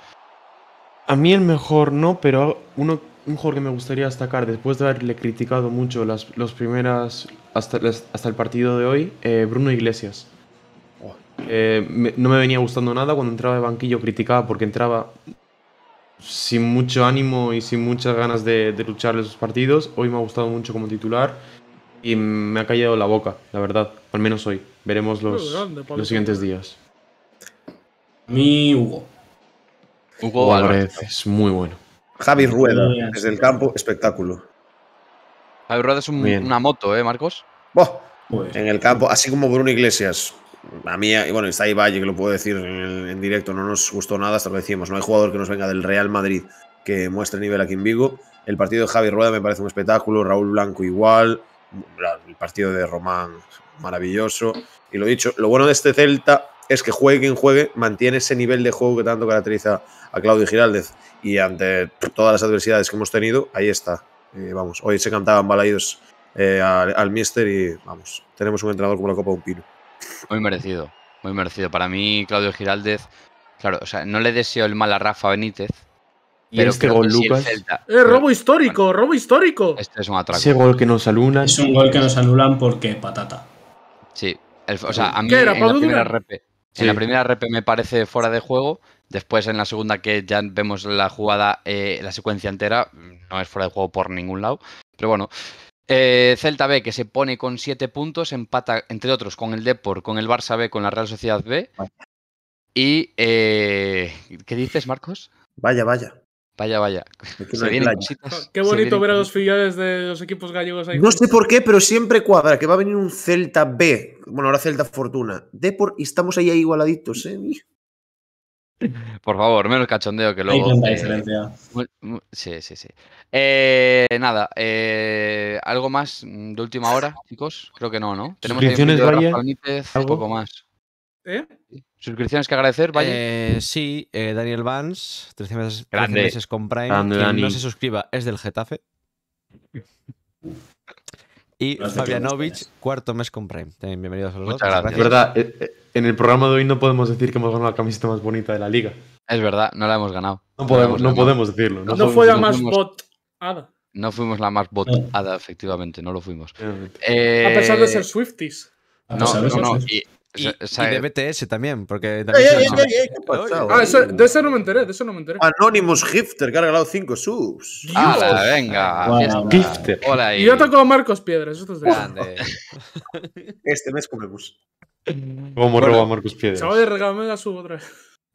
[SPEAKER 4] A mí el mejor no, pero uno, un jugador que me gustaría destacar después de haberle criticado mucho las los primeras hasta, el partido de hoy, eh, Bruno Iglesias. Eh, no me venía gustando nada cuando entraba de banquillo, criticaba porque entraba sin mucho ánimo y sin muchas ganas de, luchar en esos partidos. Hoy me ha gustado mucho como titular y me ha callado la boca, la verdad. Al menos hoy. Veremos los, los siguientes días.
[SPEAKER 6] Mi Hugo. Hugo, es muy bueno. Javi Rueda, desde el campo, espectáculo. Javi Rueda es una moto, ¿eh, Marcos? Pues en el campo, así como Bruno Iglesias. A mí, bueno, está ahí Valle, que lo puedo decir en, directo, no nos gustó nada hasta lo decíamos. No hay jugador que nos venga del Real Madrid que muestre nivel aquí en Vigo. El partido de Javi Rueda me parece un espectáculo, Raúl Blanco igual, el partido de Román maravilloso. Y lo dicho, lo bueno de este Celta es que juegue quien juegue, mantiene ese nivel de juego que tanto caracteriza a Claudio Giraldez. Y ante todas las adversidades que hemos tenido, ahí está. Eh, vamos, hoy se cantaban balaídos eh, al, míster Mister y vamos, tenemos un entrenador como la Copa de un Pino. Muy merecido,
[SPEAKER 2] muy merecido. Para mí, Claudio Giraldez, claro, o sea, no le deseo el mal a Rafa Benítez.
[SPEAKER 1] pero este que gol, Lucas. Eh, robo histórico, robo histórico. Este
[SPEAKER 2] es un atraco.
[SPEAKER 5] Ese gol que nos anulan. Es un gol que nos anulan porque
[SPEAKER 1] patata.
[SPEAKER 2] Sí, o sea, a mí en, la primera, rep, en la primera rep me parece fuera de juego Después en la segunda que ya vemos la jugada, eh, la secuencia entera, no es fuera de juego por ningún lado. Pero bueno, eh, Celta B que se pone con 7 puntos, empata entre otros con el Depor, con el Barça B, con la Real Sociedad B. Y, eh, ¿qué dices Marcos? Vaya, vaya. Vaya, vaya. qué
[SPEAKER 1] bonito ver a los filiales de los equipos gallegos ahí. No sé por qué, pero
[SPEAKER 6] siempre cuadra que va a venir un Celta B. Bueno, ahora Celta Fortuna. Depor, y estamos ahí igualaditos, ¿eh?
[SPEAKER 2] Por favor, menos cachondeo que luego. Eh, sí, sí, sí. Eh, nada, eh, ¿algo más de última hora, chicos? Creo que no, ¿no? Tenemos ahí un un poco más. ¿Eh? ¿Suscripciones que agradecer, Valle?
[SPEAKER 3] sí, Daniel Vance, 13 meses, 13 con Prime. Daniel, no se suscriba es del Getafe. Y Fabianovic, cuarto mes
[SPEAKER 4] con bienvenidos a los Muchas Gracias. Es verdad, eh, eh, en el programa de hoy no podemos decir que hemos ganado la camiseta más bonita
[SPEAKER 2] de la liga. Es verdad, no la hemos ganado.
[SPEAKER 1] No podemos, no, podemos decirlo. No, fue la más
[SPEAKER 2] No fuimos la más botada, efectivamente, no lo fuimos. Eh, a pesar de ser
[SPEAKER 1] Swifties. No, no,
[SPEAKER 6] no. Y, de BTS también, porque también. ah, de eso no me enteré, de eso no me enteré. Anonymous Gifter, que ha regalado 5 subs. Hola, venga! Gifter. Hola, y...
[SPEAKER 1] yo toco a Marcos Piedras, esto es de grande.
[SPEAKER 4] este mes comemos. ¿Cómo roba Marcos
[SPEAKER 2] Piedras?
[SPEAKER 1] Chavales, de regalo, la sub otra vez.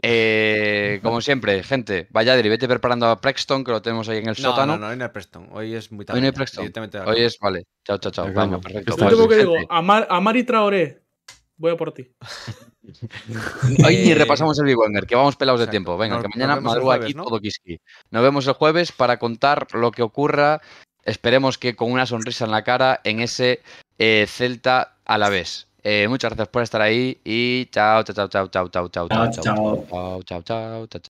[SPEAKER 2] Eh, como siempre, gente, vaya Adri, vete preparando a Prexton, que lo tenemos ahí en el sótano. No, no, hoy no hay Prexton. Hoy es muy tarde. Hoy es, vale. Chao, chao, chao. Vamos, perfecto. Lo último que digo,
[SPEAKER 1] a Mari Traoré, voy a por ti. Hoy repasamos el Big
[SPEAKER 2] Wanger, que vamos pelados de tiempo. Venga, que mañana madruga aquí todo Kiski. Nos vemos el jueves para contar lo que ocurra. Esperemos que con una sonrisa en la cara en ese Celta a la vez. muchas gracias por estar ahí y chao, chao, chao, chao, chao, chao, chao, chao, chao, chao.